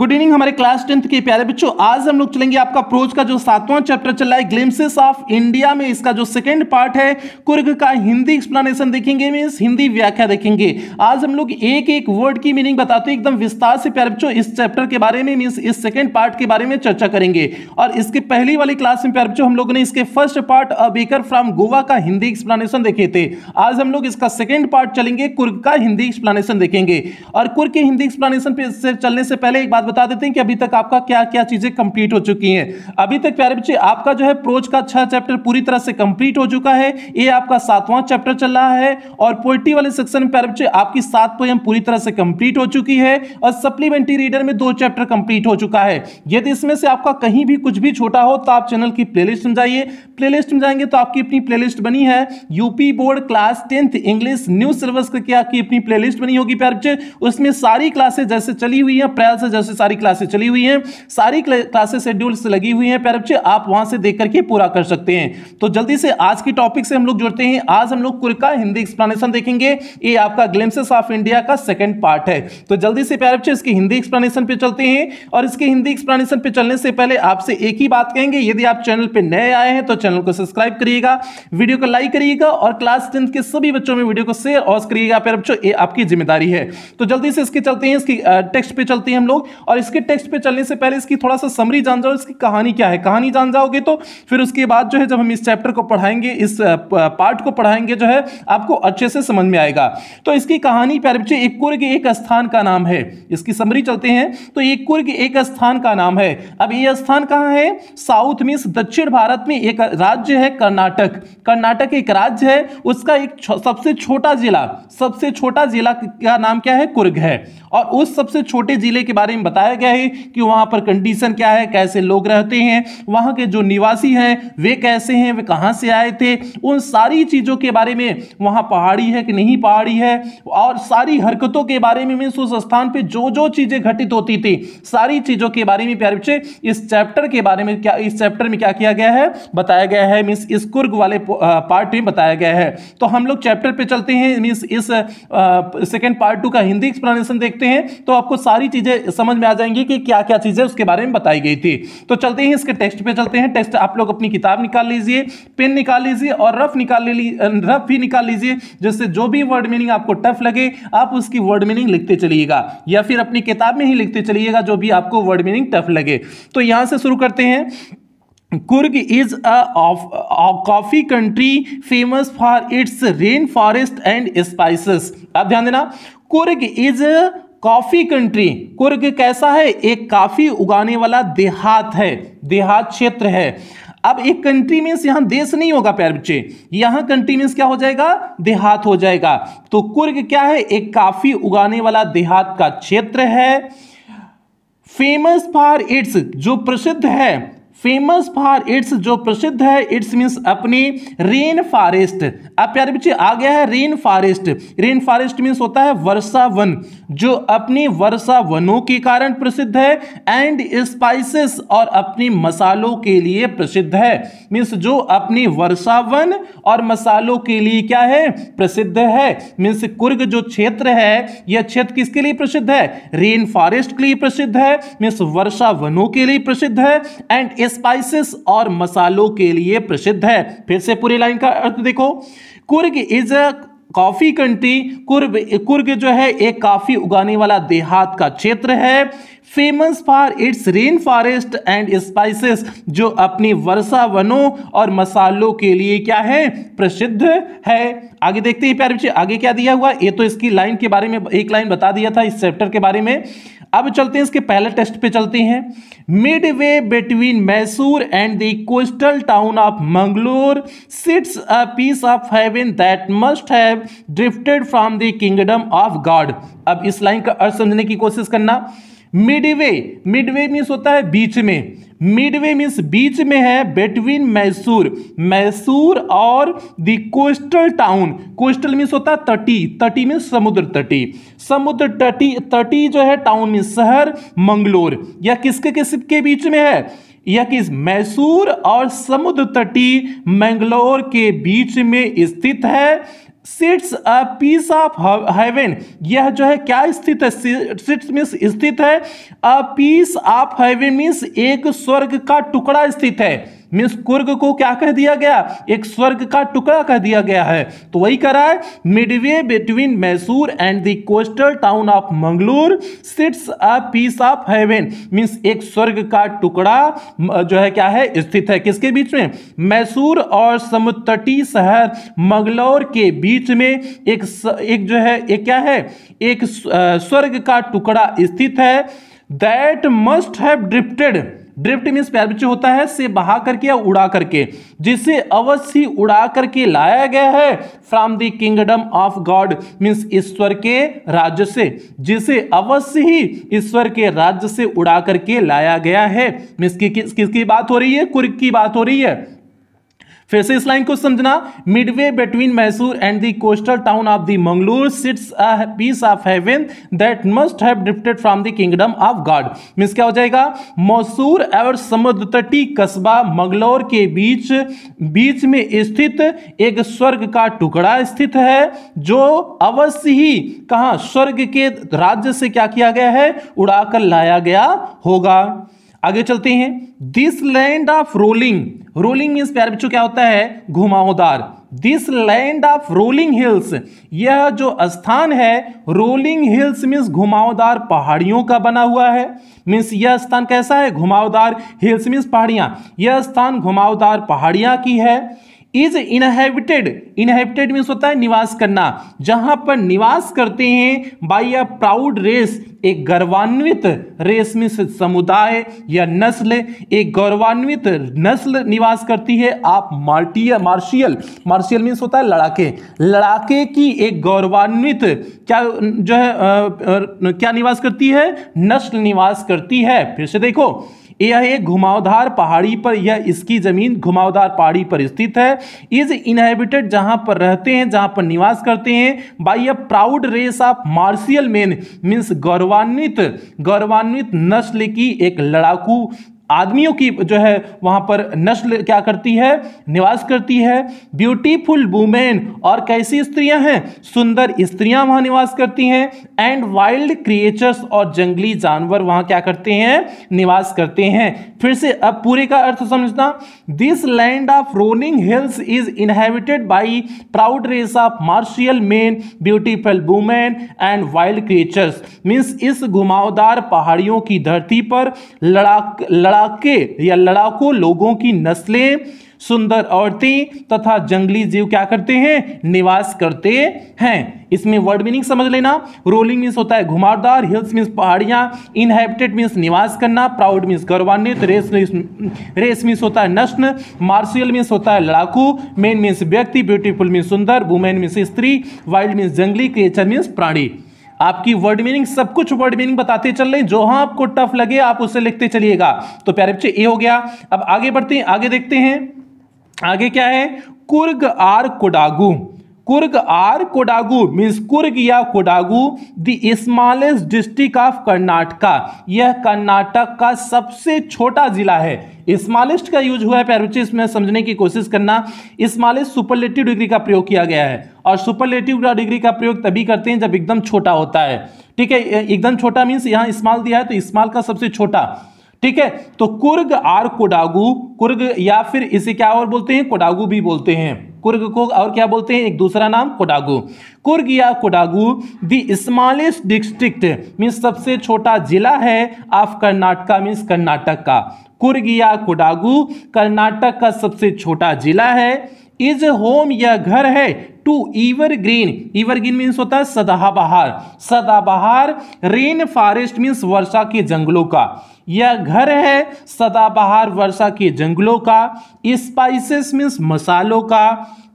Good evening हमारे class tenth के प्यारे बच्चों आज हम लोग चलेंगे आपका प्रोज का जो सातवां चैप्टर चल रहा है ग्लिम्सिस ऑफ इंडिया में इसका जो सेकंड पार्ट है कुर्ग का हिंदी एक्सप्लेनेशन देखेंगे मीन्स हिंदी व्याख्या देखेंगे आज हम लोग एक एक वर्ड की मीनिंग बताते हैं एकदम विस्तार से प्यारे बच्चों इस चैप्टर के बारे में मीन्स इस सेकेंड पार्ट के बारे में चर्चा करेंगे और इसके पहली वाली क्लास में प्यारे बच्चों हम लोगों ने इसके first part a baker from Goa का हिंदी एक्सप्लानेशन देखे थे आज हम लोग इसका सेकेंड पार्ट चलेंगे कुर्ग का हिंदी एक्सप्लानेशन देखेंगे और कुर्ग के हिंदी एक्सप्लानेशन पे चलने से पहले एक बात बता देते हैं कि अभी तक आपका क्या क्या चीजें कंप्लीट हो चुकी हैं अभी तक प्यारे बच्चे आपका जो है प्रोज का छह चैप्टर पूरी तरह से कंप्लीट हो चुका है ये आपका सातवां चैप्टर चल रहा है और पोइट्री वाले सेक्शन में प्यारे बच्चे आपकी सात पोएम पूरी तरह से कंप्लीट हो चुकी है और सप्लीमेंट्री रीडर में दो चैप्टर कंप्लीट हो चुका है यदि इसमें से आपका कहीं भी कुछ भी छोटा हो तो आप चैनल की प्लेलिस्ट में जाइए प्लेलिस्ट में जाएंगे तो आपकी अपनी प्लेलिस्ट बनी है UP board class tenth English new syllabus करके आपकी अपनी प्लेलिस्ट बनी होगी प्यारे बच्चे उसमें सारी क्लासेस जैसे चली हुई है प्रयास जैसे से सारी क्लासेस चली हुई हैं सारी क्लासेस शेड्यूल लगी हुई हैं प्यारे बच्चे आप वहां से देख करके पूरा कर सकते हैं तो जल्दी से आज की टॉपिक से हम लोग जुड़ते हैं आज हम लोग कुरका हिंदी एक्सप्लेनेशन देखेंगे ये आपका ग्लिम्सिस ऑफ इंडिया का सेकेंड पार्ट है तो जल्दी से प्यारे बच्चे इसके हिंदी एक्सप्लेनेशन पर चलते हैं और इसके हिंदी एक्सप्लेनेशन पर चलने से पहले आपसे एक ही बात कहेंगे यदि आप चैनल पर नए आए हैं तो चैनल को सब्सक्राइब करिएगा वीडियो को लाइक करिएगा और क्लास टेंथ के सभी बच्चों में वीडियो को शेयर और करिएगा प्यारे बच्चों ये आपकी जिम्मेदारी है तो जल्दी से इसके चलते हैं इसकी टेक्स्ट पे चलते हैं हम लोग और इसके टेक्स्ट पे चलने से पहले इसकी थोड़ा सा समरी जान जाओ इसकी कहानी क्या है कहानी जान जाओगे तो फिर उसके बाद जो है जब हम इस चैप्टर को पढ़ाएंगे इस पार्ट को पढ़ाएंगे जो है आपको अच्छे से समझ में आएगा तो इसकी कहानी प्यारे बच्चे एक कुर्ग एक स्थान का नाम है इसकी समरी चलते हैं तो एक कुर्ग एक स्थान का नाम है अब ये स्थान कहाँ है साउथ मीन्स दक्षिण भारत में एक राज्य है कर्नाटक कर्नाटक एक राज्य है उसका एक सबसे छोटा जिला सबसे छोटा जिला का नाम क्या है कुर्ग है और उस सबसे छोटे जिले के बारे में बताया गया है कि वहां पर कंडीशन क्या है कैसे लोग रहते हैं वहां के जो निवासी हैं वे कैसे हैं वे कहाँ से आए थे उन सारी चीज़ों के बारे में वहां पहाड़ी है कि नहीं पहाड़ी है और सारी हरकतों के बारे में मीन्स उस स्थान पर जो जो चीज़ें घटित होती थी सारी चीज़ों के बारे में प्यारे बच्चे इस चैप्टर के बारे में क्या इस चैप्टर में क्या किया गया है बताया गया है मीन्स इस कुर्ग वाले पार्ट में बताया गया है तो हम लोग चैप्टर पे चलते हैं मीन्स इस सेकेंड पार्ट टू का हिंदी एक्सप्लेनेशन देखते हैं तो आपको सारी चीज़ें समझ समझ में आ जाएंगी कि क्या क्या चीज़ें उसके बारे में बताई गई थी तो चलते हैं इसके टेक्स्ट पे चलते हैं टेक्स्ट आप लोग अपनी किताब निकाल लीजिए पेन निकाल लीजिए और रफ निकाल रफ भी निकाल लीजिए जिससे जो भी वर्ड मीनिंग आपको टफ लगे आप उसकी वर्ड मीनिंग लिखते चलिएगा या फिर अपनी किताब में ही लिखते चलिएगा जो भी आपको वर्ड मीनिंग टफ लगे तो यहां से शुरू करते हैं Coorg is a coffee country famous for its rain forest and spices आप ध्यान देना Coorg is coffee country Coorg कैसा है एक काफ़ी उगाने वाला देहात है देहात क्षेत्र है अब एक कंट्री मीन्स यहां देश नहीं होगा प्यार बच्चे यहाँ कंट्री मीन्स क्या हो जाएगा देहात हो जाएगा तो कुर्ग क्या है एक काफ़ी उगाने वाला देहात का क्षेत्र है फेमस फॉर इट्स जो प्रसिद्ध है फेमस फॉर इट्स जो प्रसिद्ध है इट्स मीन्स अपनी रेन फॉरेस्ट आप प्यारे बच्चे आ गया है rain forest rain forest means होता है वर्षा वन जो अपनी वर्षा वनों के कारण प्रसिद्ध है एंड स्पाइसेस और अपनी मसालों के लिए प्रसिद्ध है मीन्स जो अपनी वर्षा वन और मसालों के लिए क्या है प्रसिद्ध है मीन्स कुर्ग जो क्षेत्र है यह क्षेत्र किसके लिए प्रसिद्ध है रेन फॉरेस्ट के लिए प्रसिद्ध है मीन्स वर्षा वनों के लिए प्रसिद्ध है एंड स्पाइसेस और मसालों के लिए प्रसिद्ध है फिर से पूरी लाइन का अर्थ देखो Coorg is a coffee country Coorg Coorg जो है एक काफ़ी उगाने वाला देहात का क्षेत्र है famous for its rain forest and spices जो अपनी वर्षा वनों और मसालों के लिए क्या है प्रसिद्ध है आगे देखते हैं प्यारे बच्चे आगे क्या दिया हुआ ये तो इसकी लाइन के बारे में एक लाइन बता दिया था इस चैप्टर के बारे में अब चलते हैं इसके पहले टेस्ट पे चलते हैं midway between Mysore and the coastal town of Mangalore sits a piece of heaven that must have drifted from the kingdom of god अब इस लाइन का अर्थ समझने की कोशिश करना मिडवे मिडवे मीन्स होता है बीच में मिडवे मीन्स बीच में है बिटवीन मैसूर मैसूर और the coastal town coastal means होता है तटी तटी मीन्स समुद्र तटी समुद्र तटी तटी जो है टाउन मीन्स शहर मंगलोर या किसके किसके बीच में है यह किस मैसूर और समुद्र तटी मैंगलोर के बीच में स्थित है sits a piece of heaven यह जो है क्या स्थित है सिट्स मीन्स स्थित है a piece of heaven means एक स्वर्ग का टुकड़ा स्थित है मीन्स कुर्ग को क्या कह दिया गया एक स्वर्ग का टुकड़ा कह दिया गया है तो वही कह रहा है midway between Mysore and the coastal town of Mangalore sits a piece of heaven means एक स्वर्ग का टुकड़ा जो है क्या है स्थित है किसके बीच में मैसूर और समुद्रतटी शहर मंगलोर के बीच में एक एक जो है एक क्या है एक स्वर्ग का टुकड़ा स्थित है that must have drifted drift means पैरबीचे होता है से बहा करके या उड़ा करके जिसे अवश्य उड़ा करके लाया गया है from the kingdom of god means ईश्वर के राज्य से जिसे अवश्य ही ईश्वर के राज्य से उड़ा करके लाया गया है मीन्स किसकी कि, कि, बात हो रही है कुर्क की बात हो रही है फिर से इस लाइन को समझना midway between Mysore and the coastal town of the Mangalore sits a piece of heaven that must have drifted from the kingdom of god means क्या हो जाएगा मैसूर और समुद्र तटी कस्बा मंगलोर के बीच बीच में स्थित एक स्वर्ग का टुकड़ा स्थित है जो अवश्य ही कहा स्वर्ग के राज्य से क्या किया गया है उड़ाकर लाया गया होगा आगे चलते हैं this land of rolling rolling means प्यार बच्चों क्या होता है घुमावदार this land of rolling hills यह जो स्थान है रोलिंग हिल्स मीन्स घुमावदार पहाड़ियों का बना हुआ है मीन्स यह स्थान कैसा है घुमावदार हिल्स मीन्स पहाड़ियाँ यह स्थान घुमावदार पहाड़ियाँ की है इज इनहेबिटेड इनहेबिटेड मीन्स होता है निवास करना जहां पर निवास करते हैं बाई अ प्राउड रेस एक गौरवान्वित रेस मीन्स समुदाय या नस्ल एक गौरवान्वित नस्ल निवास करती है आप मार्टिया मार्शियल मार्शियल मीन्स होता है लड़ाके लड़ाके की एक गौरवान्वित क्या जो है आ, आ, क्या निवास करती है नस्ल निवास करती है फिर से देखो यह एक घुमावदार पहाड़ी पर यह इसकी ज़मीन घुमावदार पहाड़ी पर स्थित है इज इनहेबिटेड जहां पर रहते हैं जहाँ पर निवास करते हैं by a proud race of martial man means गौरवान्वित गौरवान्वित नस्ल की एक लड़ाकू आदमियों की जो है वहां पर नस्ल क्या करती है निवास करती है ब्यूटीफुल वुमेन और कैसी स्त्रियां हैं सुंदर स्त्रियां वहां निवास करती हैं एंड वाइल्ड क्रिएचर्स और जंगली जानवर वहां क्या करते हैं निवास करते हैं फिर से अब पूरे का अर्थ समझना this land of rolling hills is inhabited by proud race of martial men beautiful women and wild creatures means इस घुमावदार पहाड़ियों की धरती पर लड़ाक लड़ा लड़ाके या लड़ाकू लोगों की नस्लें सुंदर औरतें तथा जंगली जीव क्या करते हैं निवास करते हैं इसमें वर्ड मीनिंग समझ लेना रोलिंग मीन्स होता है घुमावदार हिल्स मीन्स पहाड़ियाँ इनहेबिटेड मीन्स निवास करना प्राउड मीन्स गौरवान्वित रेस रेस मीन्स होता है नस्ल मार्शियल मीन्स होता है लड़ाकू मेन मीन्स व्यक्ति ब्यूटीफुल मीन्स सुंदर वुमेन मीन्स स्त्री वाइल्ड मीन्स जंगली क्रिएचर मीन्स प्राणी आपकी वर्ड मीनिंग सब कुछ वर्ड मीनिंग बताते चल रहे जो हाँ आपको टफ लगे आप उसे लिखते चलिएगा तो प्यारे बच्चे ए हो गया अब आगे बढ़ते हैं आगे देखते हैं आगे क्या है Coorg or Kodagu Coorg or Kodagu means Coorg या Kodagu the smallest district of Karnataka यह कर्नाटक का सबसे छोटा जिला है स्मॉलेस्ट का यूज हुआ है पैरोचिस इसमें समझने की कोशिश करना स्मॉलेस्ट सुपरलेटिव डिग्री का प्रयोग किया गया है और सुपरलेटिव डिग्री का प्रयोग तभी करते हैं जब एकदम छोटा होता है ठीक है एकदम छोटा मीन्स यहाँ इस्माल दिया है तो इस्माल का सबसे छोटा ठीक है तो कुर्ग आर कोडागू कुर्ग या फिर इसे क्या और बोलते हैं कोडागू भी बोलते हैं कुर्ग को और क्या बोलते हैं एक दूसरा नाम कोडागू कुर्ग या Kodagu the smallest district means सबसे छोटा जिला है ऑफ कर्नाटका मीन्स कर्नाटक का कुर्ग या कोडागू कर्नाटक का सबसे छोटा जिला है इज होम यह घर है to evergreen evergreen means होता है सदाबहार सदाबहार रेन फॉरेस्ट मीन्स वर्षा के जंगलों का यह घर है सदाबहार वर्षा के जंगलों का स्पाइसेस मीन्स मसालों का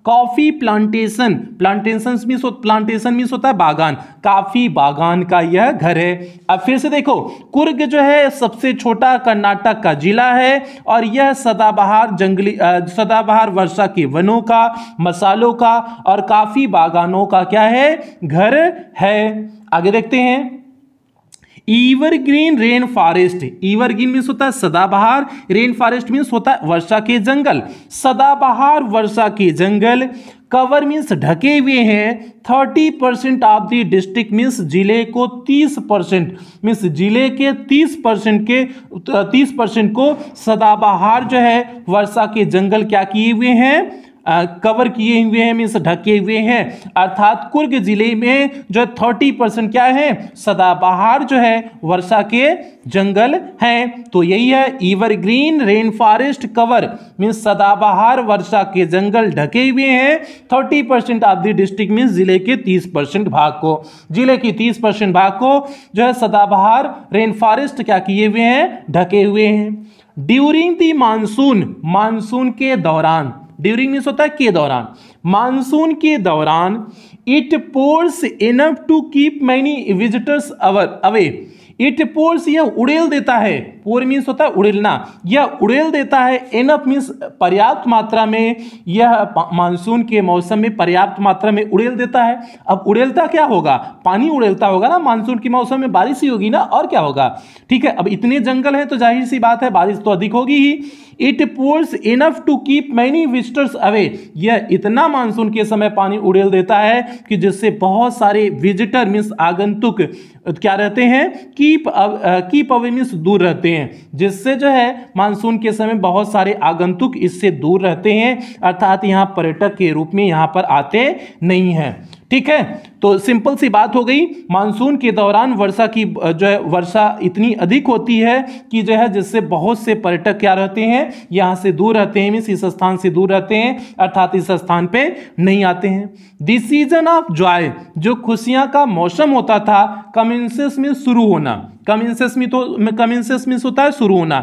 coffee plantation plantation mean plantation mean होता है बागान काफी बागान का यह घर है अब फिर से देखो कुर्ग जो है सबसे छोटा कर्नाटक का जिला है और यह सदाबहार जंगली सदाबहार वर्षा के वनों का मसालों का और काफी बागानों का क्या है घर है आगे देखते हैं evergreen rain forest evergreen means होता है सदाबहार रेन फॉरेस्ट मीन्स होता है वर्षा के जंगल सदाबहार वर्षा के जंगल कवर मीन्स ढके हुए हैं thirty percent of the district means जिले को तीस परसेंट मीन्स जिले के तीस परसेंट के तीस परसेंट को सदाबहार जो है वर्षा के जंगल क्या किए हुए हैं कवर किए हुए हैं मीन्स ढके हुए हैं अर्थात कुर्ग जिले में जो थर्टी परसेंट क्या है सदाबहार जो है वर्षा के जंगल हैं तो यही है evergreen rain forest cover means सदाबहार वर्षा के जंगल ढके हुए हैं thirty percent of the district means जिले के तीस परसेंट भाग को जिले के तीस परसेंट भाग को जो है सदाबहार रेन फॉरेस्ट क्या किए हुए हैं ढके हुए हैं ड्यूरिंग दी मानसून मानसून के दौरान ड्यूरिंग मीन्स होता है के दौरान मानसून के दौरान it pours enough to keep many visitors अवर अवे इट पोल्स यह उड़ेल देता है पोर मीन्स होता है उड़ेलना यह उड़ेल देता है एनअप मीन्स पर्याप्त मात्रा में यह मानसून के मौसम में पर्याप्त मात्रा में उड़ेल देता है अब उड़ेलता क्या होगा पानी उड़ेलता होगा ना मानसून के मौसम में बारिश ही होगी ना और क्या होगा ठीक है अब इतने जंगल हैं तो जाहिर सी बात है बारिश तो अधिक होगी ही it pours enough to keep many visitors away यह इतना मानसून के समय पानी उड़ेल देता है कि जिससे बहुत सारे विजिटर मीन्स आगंतुक क्या रहते हैं कि कीप अव, कीप अवे मीन्स दूर रहते हैं जिससे जो है मानसून के समय बहुत सारे आगंतुक इससे दूर रहते हैं अर्थात यहाँ पर्यटक के रूप में यहाँ पर आते नहीं हैं ठीक है तो सिंपल सी बात हो गई मानसून के दौरान वर्षा की जो है वर्षा इतनी अधिक होती है कि जो है जिससे बहुत से पर्यटक क्या रहते हैं यहाँ से दूर रहते हैं मीन्स इस स्थान से दूर रहते हैं अर्थात इस स्थान पे नहीं आते हैं दिस सीजन ऑफ जॉय जो खुशियाँ का मौसम होता था कमेंसेस में शुरू होना कमेंसेस में तो कमेंसेस में होता है शुरू होना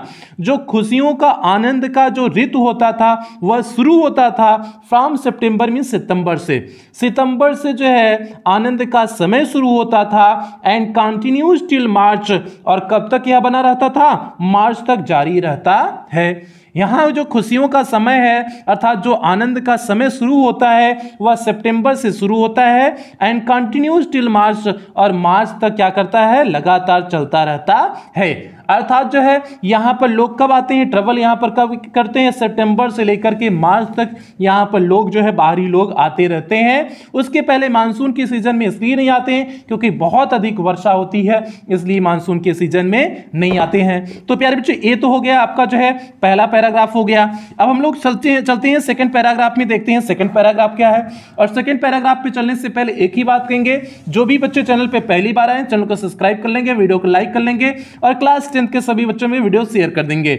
जो खुशियों का आनंद का जो ऋतु होता था वह शुरू होता था फ्रॉम सितंबर में सितंबर से सितंबर से जो है आनंद का समय शुरू होता था एंड कंटिन्यूज टिल मार्च और कब तक यह बना रहता था मार्च तक जारी रहता है यहाँ जो खुशियों का समय है अर्थात जो आनंद का समय शुरू होता है वह सितंबर से शुरू होता है एंड कंटिन्यूज टिल मार्च और मार्च तक क्या करता है लगातार चलता रहता है अर्थात जो है यहाँ पर लोग कब आते हैं ट्रेवल यहाँ पर कब करते हैं सितंबर से लेकर के मार्च तक यहाँ पर लोग जो है बाहरी लोग आते रहते हैं उसके पहले मानसून के सीजन में इसलिए नहीं आते हैं क्योंकि बहुत अधिक वर्षा होती है इसलिए मानसून के सीजन में नहीं आते हैं तो प्यारे बच्चों ये तो हो गया आपका जो है पहला पहला पैराग्राफ हो गया अब हम लोग चलते हैं चलते हैं सेकंड पैराग्राफ में देखते हैं सेकंड पैराग्राफ क्या है और सेकंड पैराग्राफ पे चलने से पहले एक ही बात कहेंगे जो भी बच्चे चैनल पे पहली बार आए चैनल को सब्सक्राइब कर लेंगे वीडियो को लाइक कर लेंगे और क्लास टेंथ के सभी बच्चों में वीडियो शेयर कर देंगे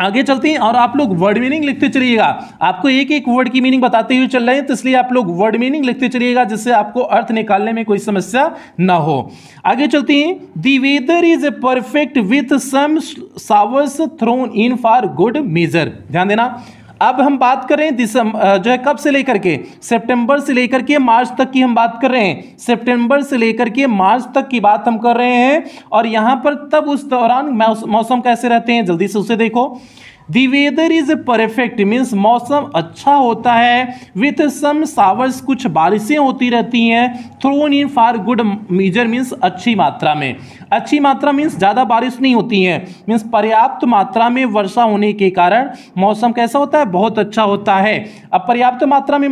आगे चलते हैं और आप लोग वर्ड मीनिंग लिखते चलिएगा आपको एक एक वर्ड की मीनिंग बताते हुए चल रहे हैं तो इसलिए आप लोग वर्ड मीनिंग लिखते चलिएगा जिससे आपको अर्थ निकालने में कोई समस्या ना हो आगे चलते हैं the weather is a perfect with some showers thrown in for good measure ध्यान देना अब हम बात करें दिसंबर जो है कब से लेकर के सितंबर से लेकर के मार्च तक की हम बात कर रहे हैं सितंबर से लेकर के मार्च तक की बात हम कर रहे हैं और यहाँ पर तब उस दौरान मौसम कैसे रहते हैं जल्दी से उसे देखो the weather is perfect means मौसम अच्छा होता है विथ सम सावर्स कुछ बारिशें होती रहती हैं thrown in for good measure means अच्छी मात्रा में अच्छी मात्रा मीन्स ज़्यादा बारिश नहीं होती है मीन्स पर्याप्त मात्रा में वर्षा होने के कारण मौसम कैसा होता है बहुत अच्छा होता है अब पर्याप्त मात्रा में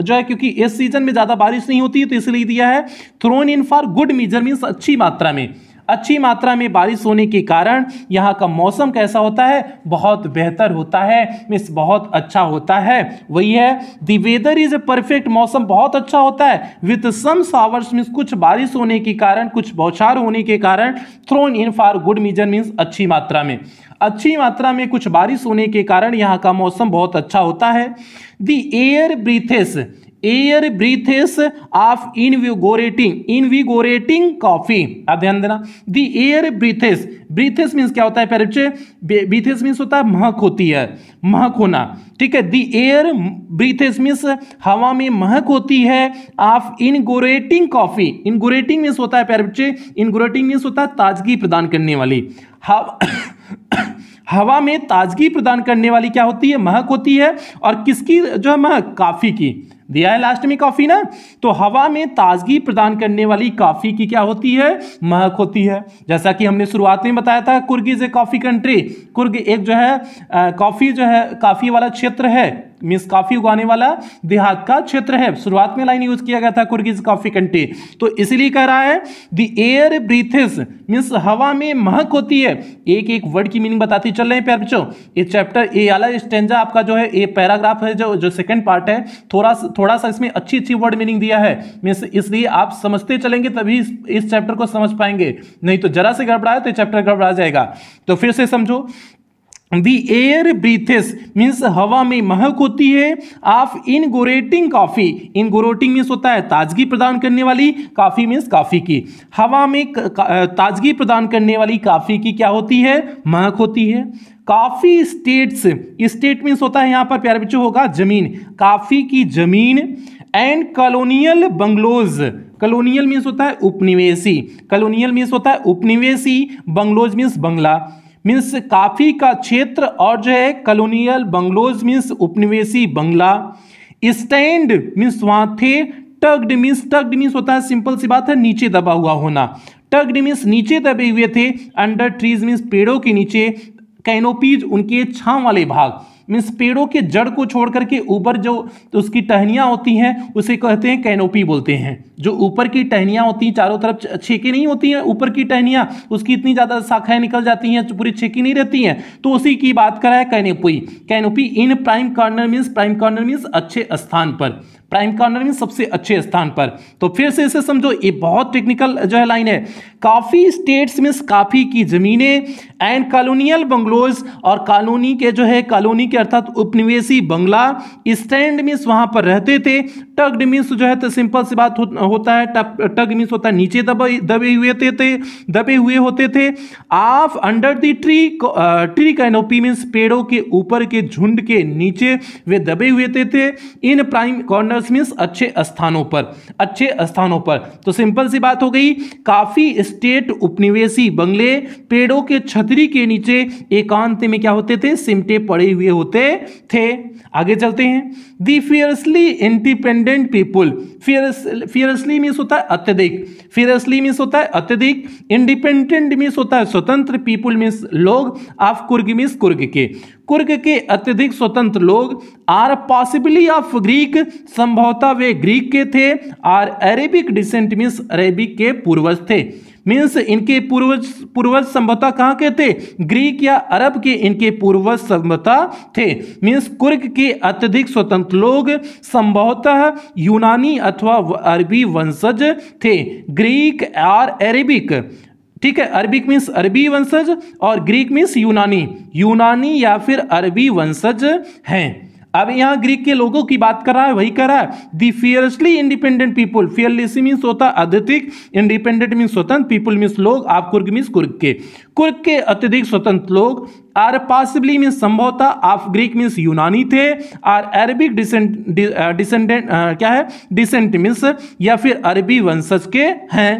जो है क्योंकि इस सीजन में ज़्यादा बारिश नहीं होती है तो इसलिए दिया है thrown in for good measure means अच्छी मात्रा में अच्छी मात्रा में बारिश होने के कारण यहाँ का मौसम कैसा होता है बहुत बेहतर होता है मीन्स बहुत अच्छा होता है वही है the weather is a perfect मौसम बहुत अच्छा होता है विथ सम सावर्स मीन्स कुछ बारिश होने के कारण कुछ बौछार होने के कारण thrown in for good measure means अच्छी मात्रा में अच्छी मात्रा में कुछ बारिश होने के कारण यहाँ का मौसम बहुत अच्छा होता है the air breathes air breathes of invigorating invigorating coffee आप ध्यान देना दी एयर ब्रीथेस ब्रीथेस मीन्स क्या होता है प्यारे बच्चे ब्रीथेस मीन्स होता है महक होती है महक होना ठीक है दी एयर ब्रीथेस मीन्स हवा में महक होती है of invigorating coffee invigorating means होता है प्यारे बच्चे इनगोरेटिंग मीन्स होता है ताजगी प्रदान करने वाली हवा हवा में ताजगी प्रदान करने वाली क्या होती है महक होती है और किसकी जो है महक काफ़ी की दिया है लास्ट में कॉफी ना तो हवा में ताजगी प्रदान करने वाली कॉफी की क्या होती है महक होती है जैसा कि हमने शुरुआत में बताया था Coorg is a coffee country Coorg एक जो है कॉफी जो है कॉफी वाला क्षेत्र है मीन काफ़ी उगाने वाला देहात का क्षेत्र है शुरुआत में लाइन यूज किया गया था कुर्गीज कॉफी कंट्री तो इसलिए कह रहा है द एयर ब्रीथिस मीन्स हवा में महक होती है एक एक वर्ड की मीनिंग बताती चल रहे हैं प्यार बच्चों ये चैप्टर ए आला स्टेंजा आपका जो है ए पैराग्राफ है जो जो सेकंड पार्ट है थोड़ा थोड़ा सा इसमें अच्छी अच्छी वर्ड मीनिंग दिया है मीन्स इसलिए आप समझते चलेंगे तभी इस, इस चैप्टर को समझ पाएंगे नहीं तो जरा से गड़बड़ाए तो चैप्टर गड़बड़ा जाएगा तो फिर से समझो बी एयर ब्रीथेस मीन्स हवा में महक होती है of invigorating coffee invigorating means होता है ताजगी प्रदान करने वाली कॉफी मीन्स काफ़ी की हवा में ताजगी प्रदान करने वाली काफ़ी की क्या होती है महक होती है काफ़ी स्टेट्स स्टेट मीन्स होता है यहाँ पर प्यारे बच्चों होगा जमीन काफ़ी की जमीन and colonial bungalows colonial means होता है उपनिवेशी कॉलोनियल मीन्स होता है उपनिवेशी बंगलोज मीन्स बंगला मीन्स काफ़ी का क्षेत्र और जो है कॉलोनियल बंगलोज मीन्स उपनिवेशी बंगला स्टैंड मीन्स वहां थे टग्ड मीन्स टग्ड मीन्स होता है सिंपल सी बात है नीचे दबा हुआ होना टग्ड मीन्स नीचे दबे हुए थे अंडर ट्रीज मीन्स पेड़ों के नीचे कैनोपीज उनके छांव वाले भाग मीन्स पेड़ों के जड़ को छोड़ करके ऊपर जो तो उसकी टहनियाँ होती हैं उसे कहते हैं कैनोपी बोलते हैं जो ऊपर की टहनियाँ होती हैं चारों तरफ छेकी नहीं होती हैं ऊपर की टहनियाँ उसकी इतनी ज़्यादा शाखाएँ निकल जाती हैं पूरी छेकी नहीं रहती हैं तो उसी की बात करा है canopy canopy in prime corner means prime corner means अच्छे स्थान पर प्राइम कॉर्नर में सबसे अच्छे स्थान पर तो फिर से इसे समझो ये बहुत टेक्निकल जो है लाइन है काफ़ी स्टेट्स में काफ़ी की ज़मीनें एंड कॉलोनियल बंगलोज और कॉलोनी के जो है कॉलोनी के अर्थात उपनिवेशी बंगला स्टैंड मीन्स वहाँ पर रहते थे टग मीन्स जो है तो सिंपल सी बात हो, होता है टग मीन्स होता है नीचे दबे दबे हुए थे, थे दबे हुए होते थे of under the tree tree canopy means पेड़ों के ऊपर के झुंड के नीचे वे दबे हुए थे, थे in prime corner waters means अच्छे स्थानों पर अच्छे स्थानों पर तो सिंपल सी बात हो गई काफ़ी स्टेट उपनिवेशी बंगले पेड़ों के छतरी के नीचे एकांत में क्या होते थे सिमटे पड़े हुए होते थे आगे चलते हैं the fiercely independent people fierce fiercely means होता है अत्यधिक फियरसली मीन्स होता है अत्यधिक इंडिपेंडेंट मीन्स होता है स्वतंत्र पीपुल मीन्स लोग ऑफ कुर्ग मीन्स कुर्ग के कुर्ग के अत्यधिक स्वतंत्र लोग आर पॉसिबली ऑफ ग्रीक संभवतः वे ग्रीक के थे और अरेबिक डिसेंट मीन्स अरेबिक के पूर्वज थे मीन्स इनके पूर्वज पूर्वज संभवतः कहाँ के थे ग्रीक या अरब के इनके पूर्वज संभवतः थे मीन्स कुर्ग के अत्यधिक स्वतंत्र लोग संभवतः यूनानी अथवा अरबी वंशज थे ग्रीक और अरेबिक ठीक है अरबिक मीन्स अरबी वंशज और ग्रीक मीन्स यूनानी यूनानी या फिर अरबी वंशज हैं अब यहाँ ग्रीक के लोगों की बात कर रहा है वही कर रहा है the fiercely independent people fiercely means होता अत्यधिक इंडिपेंडेंट मीन्स स्वतंत्र पीपुल मीन्स लोग आप कुर्ग मीन्स कुर्ग के कुर्ग के अत्यधिक स्वतंत्र लोग आर पॉसिबली मीन्स संभवता आप ग्रीक मीन्स यूनानी थे आर अरबिक डिसेंट डिसेंडेंट क्या है डिसेंट मीन्स या फिर अरबी वंशज के हैं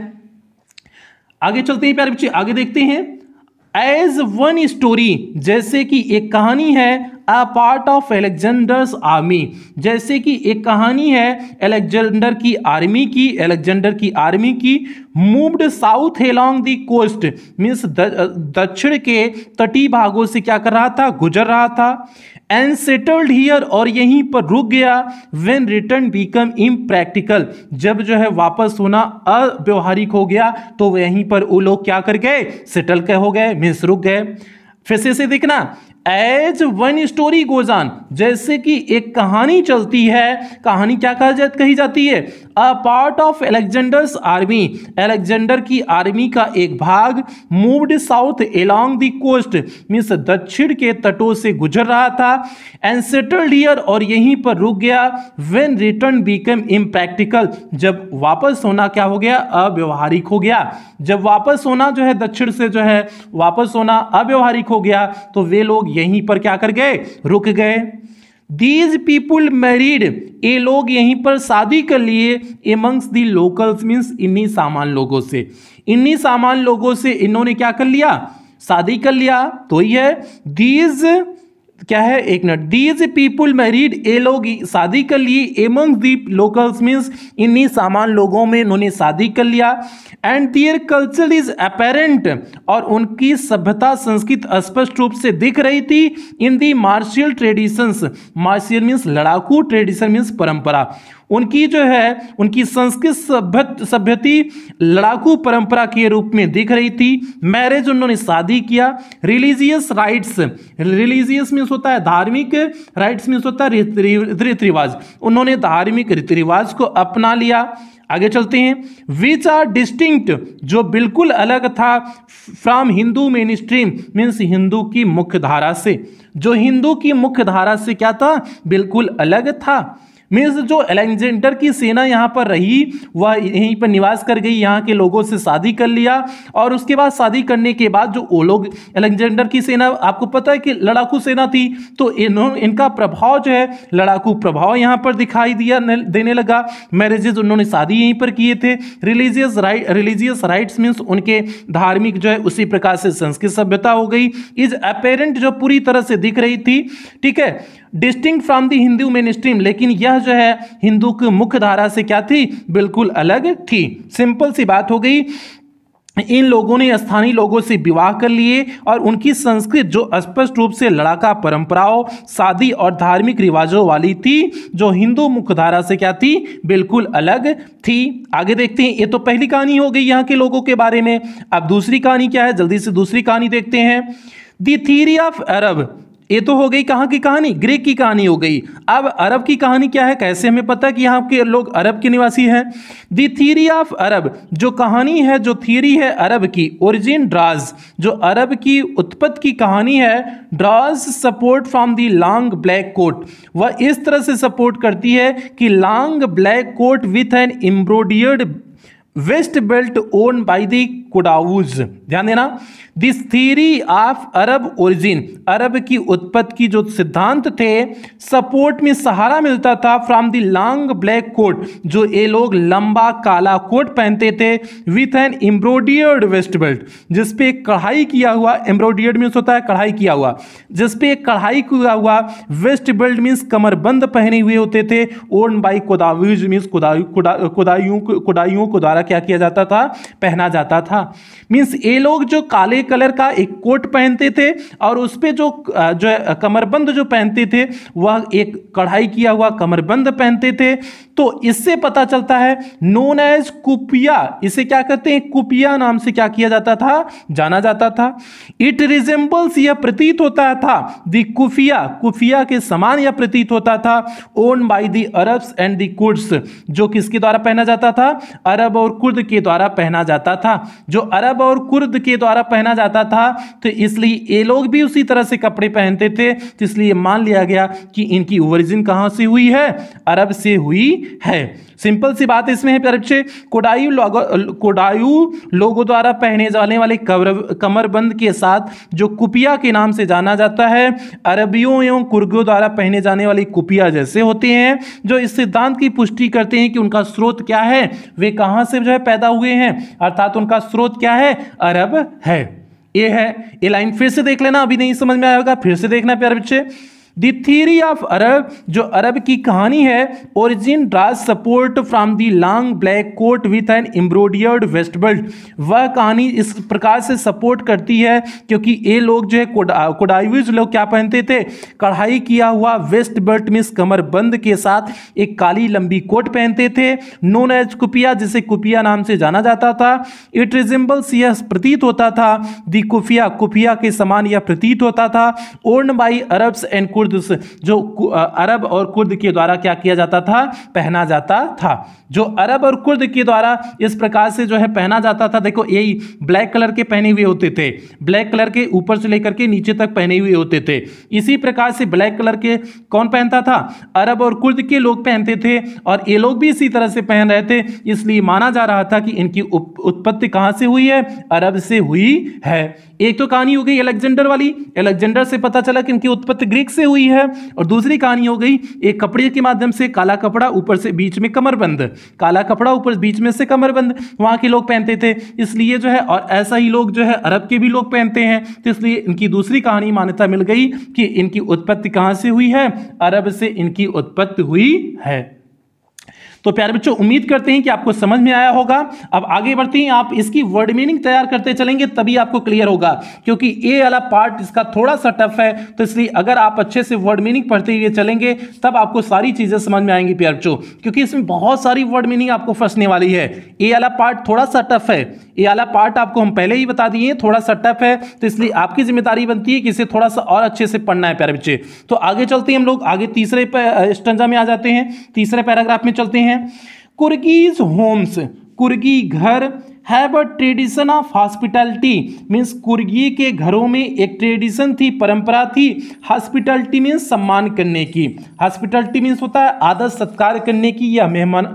आगे चलते हैं प्यारे बच्चे आगे देखते हैं एज वन स्टोरी जैसे कि एक कहानी है a part of Alexander's army जैसे कि एक कहानी है एलेक्जेंडर की आर्मी की एलेक्जेंडर की आर्मी की moved south along the coast means दक्षिण के तटीय भागों से क्या कर रहा था गुजर रहा था एंड सेटल्ड हीयर और यहीं पर रुक गया वेन रिटर्न बिकम इम्प्रैक्टिकल जब जो है वापस होना अव्यवहारिक हो गया तो यहीं पर वो लोग क्या कर गए सेटल के हो गए मीन्स रुक गए फिर से देखना एज वन स्टोरी गोजान जैसे कि एक कहानी चलती है कहानी क्या कहा जा, कही जाती है a part of Alexander's army Alexander की आर्मी का एक भाग moved south along the coast means दक्षिण के तटों से गुजर रहा था एंड सेटल्ड ईयर और यहीं पर रुक गया वेन रिटर्न बीकम इम्प्रैक्टिकल जब वापस होना क्या हो गया अव्यवहारिक हो गया जब वापस होना जो है दक्षिण से जो है वापस होना अव्यवहारिक हो गया तो वे लोग यहीं पर क्या कर गए रुक गए दीज पीपुल मैरिड ये लोग यहीं पर शादी कर लिए एमंग्स दी लोकल्स मीन्स इन्हीं सामान लोगों से इन्हीं सामान लोगों से इन्होंने क्या कर लिया शादी कर लिया तो ही है दीज क्या है एक minute these people married a लोग शादी कर लिए एमंग दी लोकल्स मीन्स इन्हीं सामान लोगों में उन्होंने शादी कर लिया and their culture is apparent और उनकी सभ्यता संस्कृत स्पष्ट रूप से दिख रही थी in the martial traditions martial means लड़ाकू ट्रेडिशन मीन्स परंपरा उनकी जो है उनकी संस्कृत सभ्य सभ्यती लड़ाकू परंपरा के रूप में दिख रही थी मैरिज उन्होंने शादी किया रिलीजियस राइट्स रिलीजियस मीन्स होता है धार्मिक राइट्स मीन्स होता है रीति रिवाज उन्होंने धार्मिक रीति रिवाज को अपना लिया आगे चलते हैं विच आर डिस्टिंक्ट जो बिल्कुल अलग था from Hindu mainstream means Hindu की मुख्य धारा से जो हिंदू की मुख्य धारा से क्या था बिल्कुल अलग था मीन्स जो एलेक्जेंडर की सेना यहाँ पर रही वह यहीं पर निवास कर गई यहाँ के लोगों से शादी कर लिया और उसके बाद शादी करने के बाद जो वो लोग एलेक्जेंडर की सेना आपको पता है कि लड़ाकू सेना थी तो इन्होंने इनका प्रभाव जो है लड़ाकू प्रभाव यहाँ पर दिखाई दिया देने लगा मैरिजेज उन्होंने शादी यहीं पर किए थे religious rite religious rites means उनके धार्मिक जो है उसी प्रकार से संस्कृत सभ्यता हो गई इज अपेरेंट जो पूरी तरह से दिख रही थी ठीक है distinct from the Hindu mainstream लेकिन यह जो है हिंदू की मुख्य धारा से क्या थी बिल्कुल अलग थी सिंपल सी बात हो गई इन लोगों ने स्थानीय लोगों से विवाह कर लिए और उनकी संस्कृत जो स्पष्ट रूप से लड़ाका परंपराओं शादी और धार्मिक रिवाजों वाली थी जो हिंदू मुख्यधारा से क्या थी बिल्कुल अलग थी आगे देखते हैं ये तो पहली कहानी हो गई यहाँ के लोगों के बारे में अब दूसरी कहानी क्या है जल्दी से दूसरी कहानी देखते हैं दी थीरी ऑफ अरब ये तो हो गई कहाँ की कहानी ग्रीक की कहानी हो गई अब अरब की कहानी क्या है कैसे हमें पता कि यहाँ के लोग अरब के निवासी हैं दी थीरी ऑफ अरब जो कहानी है जो थीरी है अरब की ओरिजिन ड्राज जो अरब की उत्पत्ति की कहानी है draws support from the long black coat वह इस तरह से सपोर्ट करती है कि long black coat with an embroidered waist belt worn by the Kodavus ध्यान देना this theory of Arab origin अरब की उत्पत्ति की जो सिद्धांत थे सपोर्ट में सहारा मिलता था from the long black coat जो ये लोग लंबा काला कोट पहनते थे with an embroidered waist belt जिसपे कढ़ाई किया हुआ एम्ब्रॉयडर्ड मीन्स होता है कढ़ाई किया हुआ जिसपे कढ़ाई किया हुआ वेस्ट बेल्ट मीन्स कमरबंद पहने हुए होते थे ओन बाई कोदावीज मीन्स कोदाइयों कोदाइयों को द्वारा क्या किया जाता था पहना जाता था मीन्स ये लोग जो काले कलर का एक कोट पहनते थे और उस पर जो जो कमरबंद जो पहनते थे वह एक कढ़ाई किया हुआ कमरबंद पहनते थे तो इससे पता चलता है नोन एज कुपिया इसे क्या कहते हैं कुपिया नाम से क्या किया जाता था जाना जाता था इट रिजेंबल्स यह प्रतीत होता था दी कुफिया कुफिया के समान यह प्रतीत होता था worn by the Arabs and the Kurds जो किसके द्वारा पहना जाता था अरब और कुर्द के द्वारा पहना जाता था जो अरब और कुर्द के द्वारा पहना माना जाता था तो इसलिए ये लोग भी उसी तरह से कपड़े पहनते थे तो इसलिए मान लिया गया कि इनकी ओरिजिन कहाँ से हुई है अरब से हुई है सिंपल सी बात इसमें है प्यारे बच्चे कोडायु लोगों कोडायू लोगों द्वारा पहने जाने वाले कवर कमरबंद के साथ जो कुपिया के नाम से जाना जाता है अरबियों एवं कुर्गियों द्वारा पहने जाने वाली कुपिया जैसे होते हैं जो इस सिद्धांत की पुष्टि करते हैं कि उनका स्रोत क्या है वे कहाँ से जो है पैदा हुए हैं अर्थात उनका स्रोत क्या है अरब है ए है ये लाइन फिर से देख लेना अभी नहीं समझ में आएगा फिर से देखना प्यार बच्चे दी थीरी ऑफ अरब जो अरब की कहानी है origin draws support from the long black coat with an embroidered waist belt वह कहानी इस प्रकार से सपोर्ट करती है क्योंकि ये लोग जो है कोडाइविज लोग क्या पहनते थे कढ़ाई किया हुआ वेस्ट बेल्ट कमर बंद के साथ एक काली लंबी कोट पहनते थे नोन एज कुपिया जिसे कुपिया नाम से जाना जाता था इट रिजिम्बल्स यह प्रतीत होता था दी कुफिया कुफिया के समान यह प्रतीत होता था worn by Arabs and Kurds जो अरब और कुर्द के द्वारा क्या किया जाता था पहना जाता था जो अरब और कुर्द के द्वारा इस प्रकार से जो है पहना जाता था देखो यही ब्लैक कलर के पहने हुए होते थे ब्लैक कलर के ऊपर से लेकर के नीचे तक पहने हुए होते थे इसी प्रकार से ब्लैक कलर के कौन पहनता था अरब और कुर्द के लोग पहनते थे और ये लोग भी इसी तरह से पहन रहे थे इसलिए माना जा रहा था कि इनकी उत्पत्ति कहाँ से हुई है अरब से हुई है एक तो कहानी हो गई अलेक्जेंडर वाली अलेक्जेंडर से पता चला कि इनकी उत्पत्ति ग्रीक से हुई हुई है और दूसरी कहानी हो गई एक कपड़े के माध्यम से काला कपड़ा ऊपर से बीच में कमरबंद काला कपड़ा ऊपर बीच में से कमरबंद वहाँ के लोग पहनते थे इसलिए जो है और ऐसा ही लोग जो है अरब के भी लोग पहनते हैं तो इसलिए इनकी दूसरी कहानी मान्यता मिल गई कि इनकी उत्पत्ति कहाँ से हुई है अरब से इनकी उत्पत्ति हुई है तो प्यारे बच्चों उम्मीद करते हैं कि आपको समझ में आया होगा अब आगे बढ़ते हैं आप इसकी वर्ड मीनिंग तैयार करते चलेंगे तभी आपको क्लियर होगा क्योंकि ए वाला पार्ट इसका थोड़ा सा टफ है तो इसलिए अगर आप अच्छे से वर्ड मीनिंग पढ़ते हुए चलेंगे तब आपको सारी चीज़ें समझ में आएंगी प्यार बच्चों क्योंकि इसमें बहुत सारी वर्ड मीनिंग आपको फंसने वाली है ए वाला पार्ट थोड़ा सा टफ है ए वाला पार्ट आपको हम पहले ही बता दिए थोड़ा सा टफ है तो इसलिए आपकी जिम्मेदारी बनती है कि इसे थोड़ा सा और अच्छे से पढ़ना है प्यारे बच्चे तो आगे चलते हैं हम लोग आगे तीसरे स्टंजा में आ जाते हैं तीसरे पैराग्राफ में चलते हैं हैं कुर्गीज होम्स कुर्गी घर have a tradition of hospitality means Coorgi के घरों में एक ट्रेडिशन थी परंपरा थी हॉस्पिटलिटी मीन्स सम्मान करने की हॉस्पिटलिटी मीन्स होता है आदर सत्कार करने की या मेहमान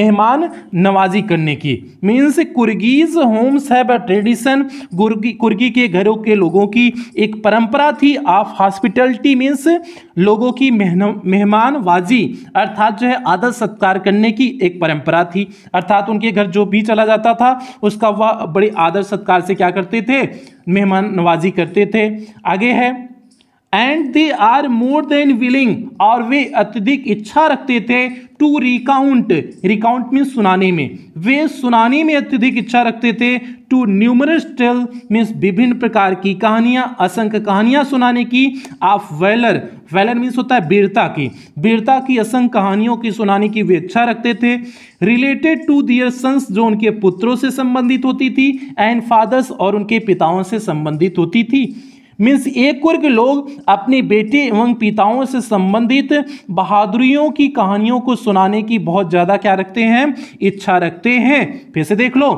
मेहमान नवाजी करने की means Coorgis homes have a tradition Coorgi Coorgi के घरों के लोगों की एक परंपरा थी ऑफ हॉस्पिटलिटी मीन्स लोगों की मेहमानबाजी अर्थात जो है आदर सत्कार करने की एक परंपरा थी अर्थात उनके घर जो भी चला जाता था उसका वह बड़े आदर सत्कार से क्या करते थे मेहमान नवाजी करते थे आगे है and they are more than willing और वे अत्यधिक इच्छा रखते थे टू रिकाउंट रिकाउंट मीन्स सुनाने में वे सुनाने में अत्यधिक इच्छा रखते थे टू न्यूमरस टेल मीन्स विभिन्न प्रकार की कहानियाँ असंख्य कहानियाँ सुनाने की ऑफ वेलर वेलर मीन्स होता है वीरता की वीरता की असंख्य कहानियों की सुनाने की वे इच्छा रखते थे रिलेटेड टू दियर सन्स जो उनके पुत्रों से संबंधित होती थी एंड फादर्स और उनके पिताओं से संबंधित होती थी मीन्स एक वर्ग लोग अपने बेटे एवं पिताओं से संबंधित बहादुरियों की कहानियों को सुनाने की बहुत ज़्यादा क्या रखते हैं इच्छा रखते हैं फिर से देख लो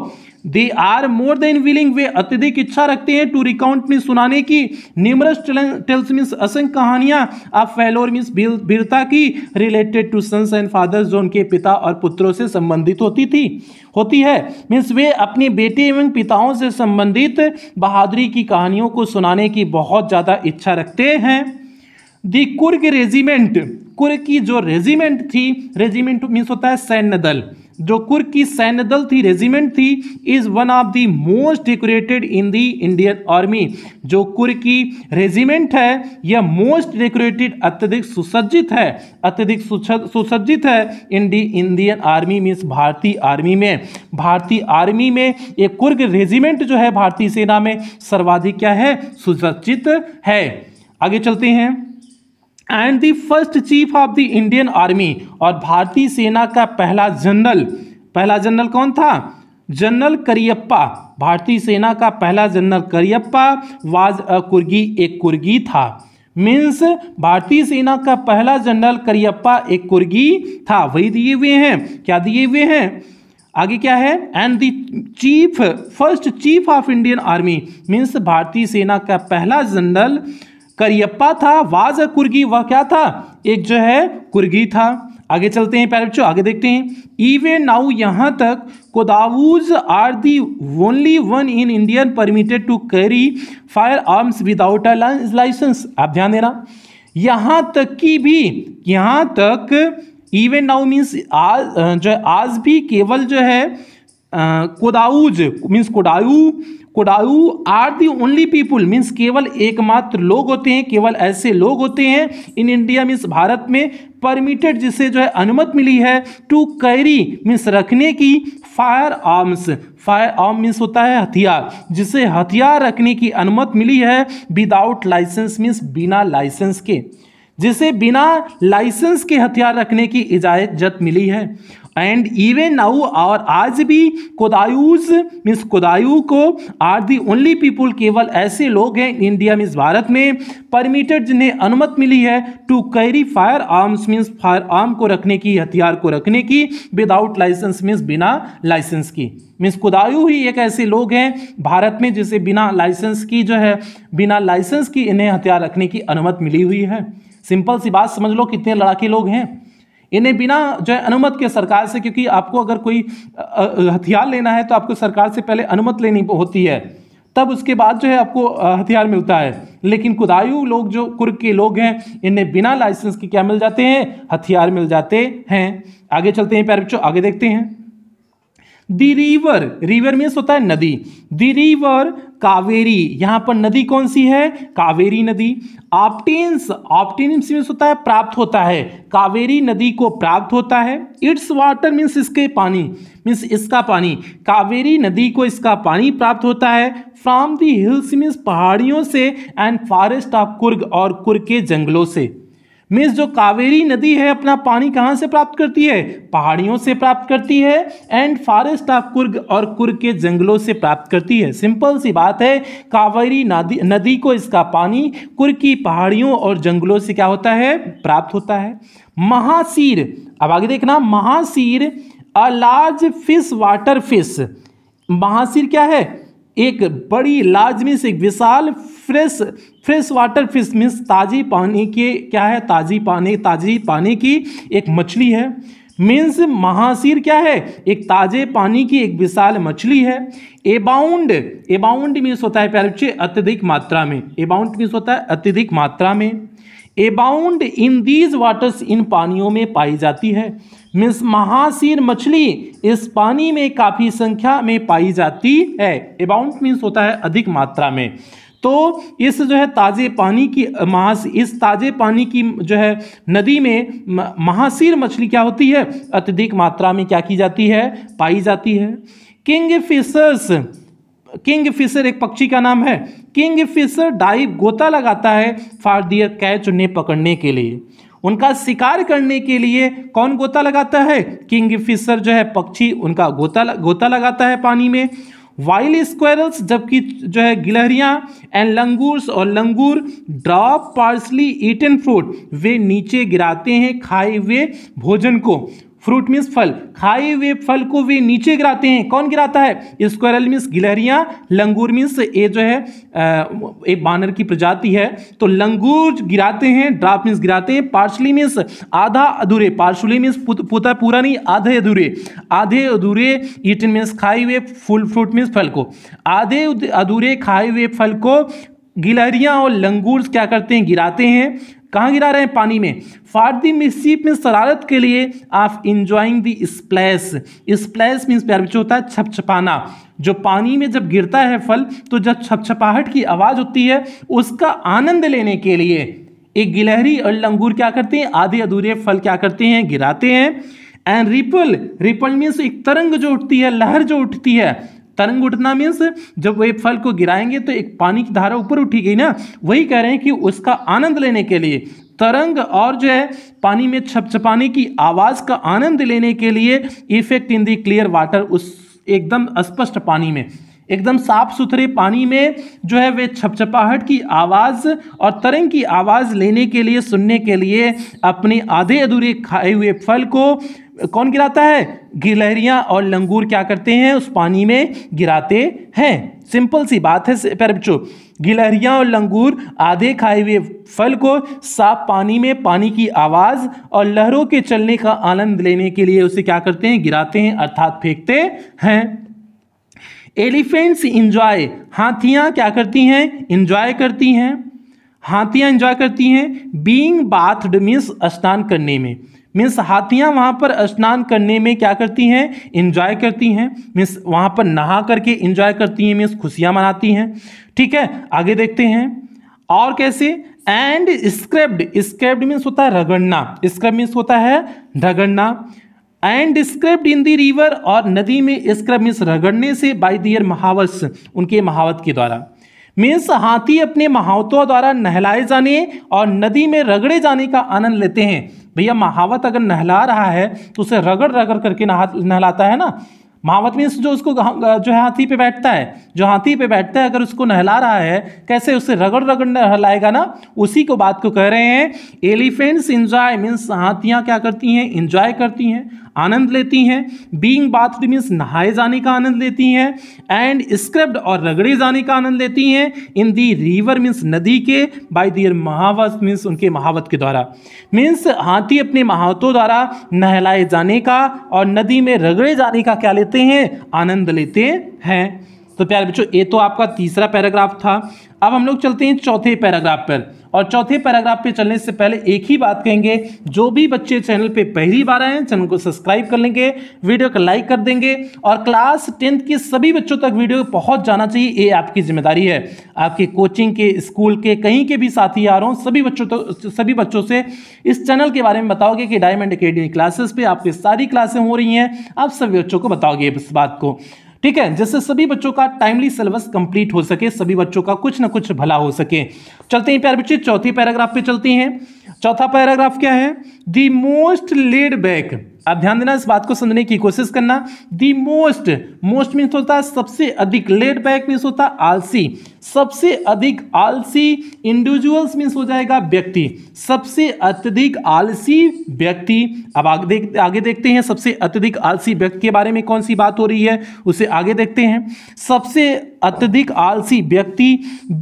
they are more than willing वे अत्यधिक इच्छा रखते हैं टू रिकाउंट मीन सुनाने की निमरस टेल्स मीन्स असंख्य कहानियां अब फेलोर मीन्स वीरता की related to sons and fathers जो उनके पिता और पुत्रों से संबंधित होती थी होती है मीन्स वे अपने बेटे एवं पिताओं से संबंधित बहादुरी की कहानियों को सुनाने की बहुत ज़्यादा इच्छा रखते हैं दी कुर्ग रेजिमेंट कुर्ग की जो रेजिमेंट थी रेजिमेंट मीन्स होता है सैन्य दल जो कुर्क की सैन्य दल थी रेजिमेंट थी is one of the most decorated in the Indian army जो कुर्क की रेजिमेंट है यह मोस्ट डेकोरेटेड अत्यधिक सुसज्जित है अत्यधिक सुसज्जित है in the Indian army means भारतीय आर्मी में भारतीय आर्मी में ये कुर्ग रेजिमेंट जो है भारतीय सेना में सर्वाधिक क्या है सुसज्जित है आगे चलते हैं and the first chief of the Indian army और भारतीय सेना का पहला जनरल पहला जनरल कौन था जनरल करियप्पा भारतीय सेना का पहला general Cariappa was a Coorgi एक कुर्गी था मीन्स भारतीय सेना का पहला जनरल करियप्पा एक कुर्गी था वही दिए हुए हैं क्या दिए हुए हैं आगे क्या है and the chief first chief of Indian army means भारतीय सेना का पहला जनरल करियप्पा था वाज कुर्गी वह क्या था एक जो है कुर्गी था आगे चलते हैं प्यारे बच्चों आगे देखते हैं इवे नाउ यहाँ तक Kodavus are the only one in Indian permitted to carry firearms without a licence आप ध्यान देना यहाँ तक की भी यहाँ तक इवे नाउ मीन्स आज जो है आज भी केवल जो है Kodavus means Kodavu Kodavu are the only people means केवल एकमात्र लोग होते हैं केवल ऐसे लोग होते हैं इन इंडिया मीन्स भारत में परमिटेड जिसे जो है अनुमति मिली है टू कैरी मीन्स रखने की firearms firearm means होता है हथियार जिसे हथियार रखने की अनुमति मिली है विदाउट लाइसेंस मीन्स बिना लाइसेंस के जिसे बिना लाइसेंस के हथियार रखने की इजाज़त मिली है एंड इवन नाउ और आज भी कोदायूज मीन्स कोदायू को आर दी ओनली पीपुल केवल ऐसे लोग हैं इंडिया मीन्स भारत में परमिटेड जिन्हें अनुमत मिली है to carry firearms means firearm को रखने की हथियार को रखने की विदाउट लाइसेंस मीन्स बिना लाइसेंस की मीन्स कुदायू ही एक ऐसे लोग हैं भारत में जिसे बिना लाइसेंस की जो है बिना लाइसेंस की इन्हें हथियार रखने की अनुमति मिली हुई है सिंपल सी बात समझ लो कितने लड़ाके लोग हैं इन्हें बिना जो है अनुमत के सरकार से क्योंकि आपको अगर कोई हथियार लेना है तो आपको सरकार से पहले अनुमत लेनी होती है तब उसके बाद जो है आपको हथियार मिलता है लेकिन कुदायु लोग जो कुर्ग के लोग हैं इन्हें बिना लाइसेंस के क्या मिल जाते हैं हथियार मिल जाते हैं आगे चलते हैं प्यारे बच्चों आगे देखते हैं दी रिवर रिवर मीन्स होता है नदी दी रिवर कावेरी यहाँ पर नदी कौन सी है कावेरी नदी ऑप्टेन्स ऑप्टेन्स मीन्स होता है प्राप्त होता है कावेरी नदी को प्राप्त होता है इट्स वाटर मीन्स इसके पानी मीन्स इसका पानी कावेरी नदी को इसका पानी प्राप्त होता है फ्रॉम दी हिल्स मीन्स पहाड़ियों से एंड फॉरेस्ट ऑफ कुर्ग और कुर्ग के जंगलों से मीन्स जो कावेरी नदी है अपना पानी कहाँ से प्राप्त करती है पहाड़ियों से प्राप्त करती है एंड फॉरेस्ट ऑफ कुर्ग और कुर्ग के जंगलों से प्राप्त करती है सिंपल सी बात है कावेरी नदी नदी को इसका पानी कुर्ग की पहाड़ियों और जंगलों से क्या होता है प्राप्त होता है महासीर अब आगे देखना mahseer a large fish water fish mahseer क्या है एक बड़ी लाजमी से एक विशाल fresh fresh water fish means ताज़ी पानी के क्या है ताज़ी पानी ताज़ी पानी की एक मछली है मीन्स महाशीर क्या है एक ताजे पानी की एक विशाल मछली है एबाउंड एबाउंड मीन्स होता है प्यारे अत्यधिक मात्रा में एबाउंड मीन्स होता है अत्यधिक मात्रा में एबाउंड इन दीज वाटर्स इन पानियों में पाई जाती है मीन्स महासीन मछली इस पानी में काफ़ी संख्या में पाई जाती है अबाउंट मीन्स होता है अधिक मात्रा में तो इस जो है ताज़े पानी की महास इस ताज़े पानी की जो है नदी में महासीर मछली क्या होती है अत्यधिक मात्रा में क्या की जाती है पाई जाती है किंग फिशर्स किंग फिशर एक पक्षी का नाम है किंग फिशर डाइव गोता लगाता है फार दियर कैच उन्हें पकड़ने के लिए उनका शिकार करने के लिए कौन गोता लगाता है किंगफिशर जो है पक्षी उनका गोता गोता लगाता है पानी में वाइल स्क्वेरल्स जबकि जो है गिलहरियाँ एंड लंगूर्स और लंगूर ड्रॉप पार्सली ईटन फ्रूट वे नीचे गिराते हैं खाए हुए भोजन को फ्रूट मीन्स फल खाए हुए फल को वे नीचे गिराते हैं कौन गिराता है स्क्वायरल मीन्स गिलहरियाँ लंगूर मीन्स ये जो है एक बानर की प्रजाति है तो लंगूर गिराते हैं ड्राफ मीन्स गिराते हैं पार्सली मीन्स आधा अधूरे पार्सली मीन्स पुता पूरा नहीं आधे अधूरे आधे अधूरे ईटन मीन्स खाए हुए फुल फ्रूट मीन्स फल को आधे अधूरे खाए हुए फल को गिलहरियाँ और लंगूर क्या करते हैं गिराते हैं कहाँ गिरा रहे हैं पानी में फॉर दी मिसीप मीन शरारत के लिए आप इंजॉइंग दी स्प्लैस स्प्लैस मीन्स प्यार बच्चों होता है छपछपाना जो पानी में जब गिरता है फल तो जब छपछपाहट की आवाज़ होती है उसका आनंद लेने के लिए एक गिलहरी और लंगूर क्या करते हैं आधे अधूरे फल क्या करते हैं गिराते हैं एंड रिपल रिपल मीन्स एक तरंग जो उठती है लहर जो उठती है तरंग उठना मीन्स जब वे फल को गिराएंगे तो एक पानी की धारा ऊपर उठी गई ना वही कह रहे हैं कि उसका आनंद लेने के लिए तरंग और जो है पानी में छपछपाने की आवाज़ का आनंद लेने के लिए effect in the clear water उस एकदम स्पष्ट पानी में एकदम साफ सुथरे पानी में जो है वे छपछपाहट की आवाज़ और तरंग की आवाज़ लेने के लिए सुनने के लिए अपने आधे अधूरे खाए हुए फल को कौन गिराता है गिलहरियां और लंगूर क्या करते हैं उस पानी में गिराते हैं सिंपल सी बात है प्यारे बच्चों गिलहरियां और लंगूर आधे खाए हुए फल को साफ पानी में पानी की आवाज़ और लहरों के चलने का आनंद लेने के लिए उसे क्या करते हैं गिराते हैं अर्थात फेंकते हैं एलिफेंट्स इंजॉय हाथियां क्या करती हैं इंजॉय करती हैं हाथियां इंजॉय करती हैं बींग बाथड मीन्स स्नान करने में मीन्स हाथियाँ वहाँ पर स्नान करने में क्या करती हैं इन्जॉय करती हैं मीन्स वहाँ पर नहा करके इन्जॉय करती हैं मीन्स खुशियाँ मनाती हैं ठीक है आगे देखते हैं और कैसे एंड स्क्रेप्ड स्क्रेप्ड मीन्स होता है रगड़ना स्क्रब मीन्स होता है रगड़ना and scraped in the river और नदी में स्क्रब मीन्स रगड़ने से बाई दियर महावत उनके महावत के द्वारा मीन्स हाथी अपने महावतों द्वारा नहलाए जाने और नदी में रगड़े जाने का आनंद लेते हैं भैया महावत अगर नहला रहा है तो उसे रगड़ रगड़ करके नहलाता है ना महावत मीन्स जो उसको जो है हाथी पे बैठता है जो हाथी पे बैठता है अगर उसको नहला रहा है कैसे उसे रगड़ रगड़ नहलाएगा ना उसी को बात को कह रहे हैं एलिफेंट्स इंजॉय मीन्स हाथियाँ क्या करती हैं इंजॉय करती हैं आनंद लेती हैं बींग बाथ मीन्स नहाए जाने का आनंद लेती हैं एंड स्क्रब्ड और रगड़े जाने का आनंद लेती हैं इन दी रिवर मीन्स नदी के बाई दियर महावत मीन्स उनके महावत के द्वारा मीन्स हाथी अपने महावतों द्वारा नहलाए जाने का और नदी में रगड़े जाने का क्या लेते हैं आनंद लेते हैं तो प्यारे बच्चों ये तो आपका तीसरा पैराग्राफ था अब हम लोग चलते हैं चौथे पैराग्राफ पर और चौथे पैराग्राफ पे चलने से पहले एक ही बात कहेंगे जो भी बच्चे चैनल पे पहली बार आए हैं चैनल को सब्सक्राइब कर लेंगे वीडियो को लाइक कर देंगे और क्लास टेंथ के सभी बच्चों तक वीडियो पहुंच जाना चाहिए ये आपकी जिम्मेदारी है आपके कोचिंग के स्कूल के कहीं के भी साथी आ रहा हूँ सभी बच्चों तक तो, सभी बच्चों से इस चैनल के बारे में बताओगे कि डायमंड अकेडमी क्लासेस पर आपकी सारी क्लासें हो रही हैं आप सभी बच्चों को बताओगे इस बात को ठीक है जिससे सभी बच्चों का टाइमली सिलेबस कंप्लीट हो सके सभी बच्चों का कुछ ना कुछ भला हो सके चलते हैं प्यार बच्चे चौथी पैराग्राफ पे चलते हैं चौथा पैराग्राफ क्या है दी मोस्ट लेड बैक अब ध्यान देना इस बात को समझने की कोशिश करना दी मोस्ट मोस्ट मीन्स होता है सबसे अधिक लेट बैक मीन्स होता है आलसी सबसे अधिक आलसी इंडिविजुअल्स मीन्स हो जाएगा व्यक्ति सबसे अत्यधिक आलसी व्यक्ति अब आगे देख आगे देखते हैं सबसे अत्यधिक आलसी व्यक्ति के बारे में कौन सी बात हो रही है उसे आगे देखते हैं सबसे अत्यधिक आलसी व्यक्ति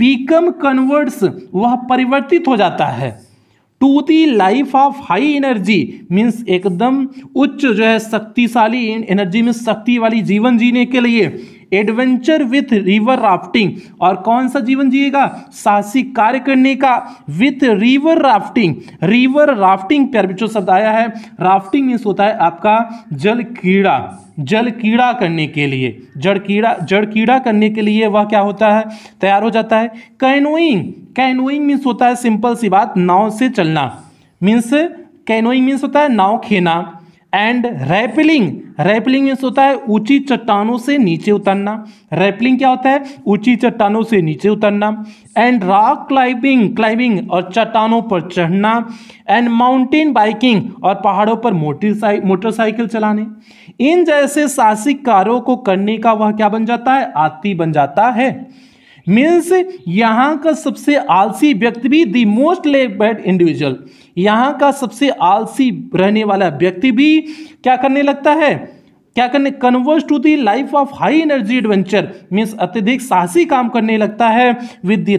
बीकम कन्वर्ट्स वह परिवर्तित हो जाता है to the life of high energy means एकदम उच्च जो है शक्तिशाली एनर्जी मीन्स शक्ति वाली जीवन जीने के लिए एडवेंचर विथ रिवर राफ्टिंग और कौन सा जीवन जिएगा साहसिक कार्य करने का with river rafting river rafting पर जो शब्द आया है राफ्टिंग मीन्स होता है आपका जल कीड़ा जल कीड़ा करने के लिए जड़ कीड़ा जड़ कीड़ा करने के लिए वह क्या होता है तैयार हो जाता है कैनोइंग कैनोइंग मीन्स होता है सिंपल सी बात नाव से चलना मीन्स कैनोइंग मीन्स होता है नाव खेना एंड रैपलिंग रैपलिंग मीन्स होता है ऊंची चट्टानों से नीचे उतरना रैपलिंग क्या होता है ऊंची चट्टानों से नीचे उतरना एंड रॉक क्लाइंबिंग क्लाइंबिंग और चट्टानों पर चढ़ना एंड माउंटेन बाइकिंग और पहाड़ों पर मोटरसाइ मोटरसाइकिल चलाने इन जैसे साहसिक कार्यों को करने का वह क्या बन जाता है आती बन जाता है मीन्स यहाँ का सबसे आलसी व्यक्ति भी दी मोस्ट लेबर्ड इंडिविजुअल यहाँ का सबसे आलसी रहने वाला व्यक्ति भी क्या करने लगता है क्या करने converse to the life of high energy adventure means अत्यधिक साहसी काम करने लगता है with the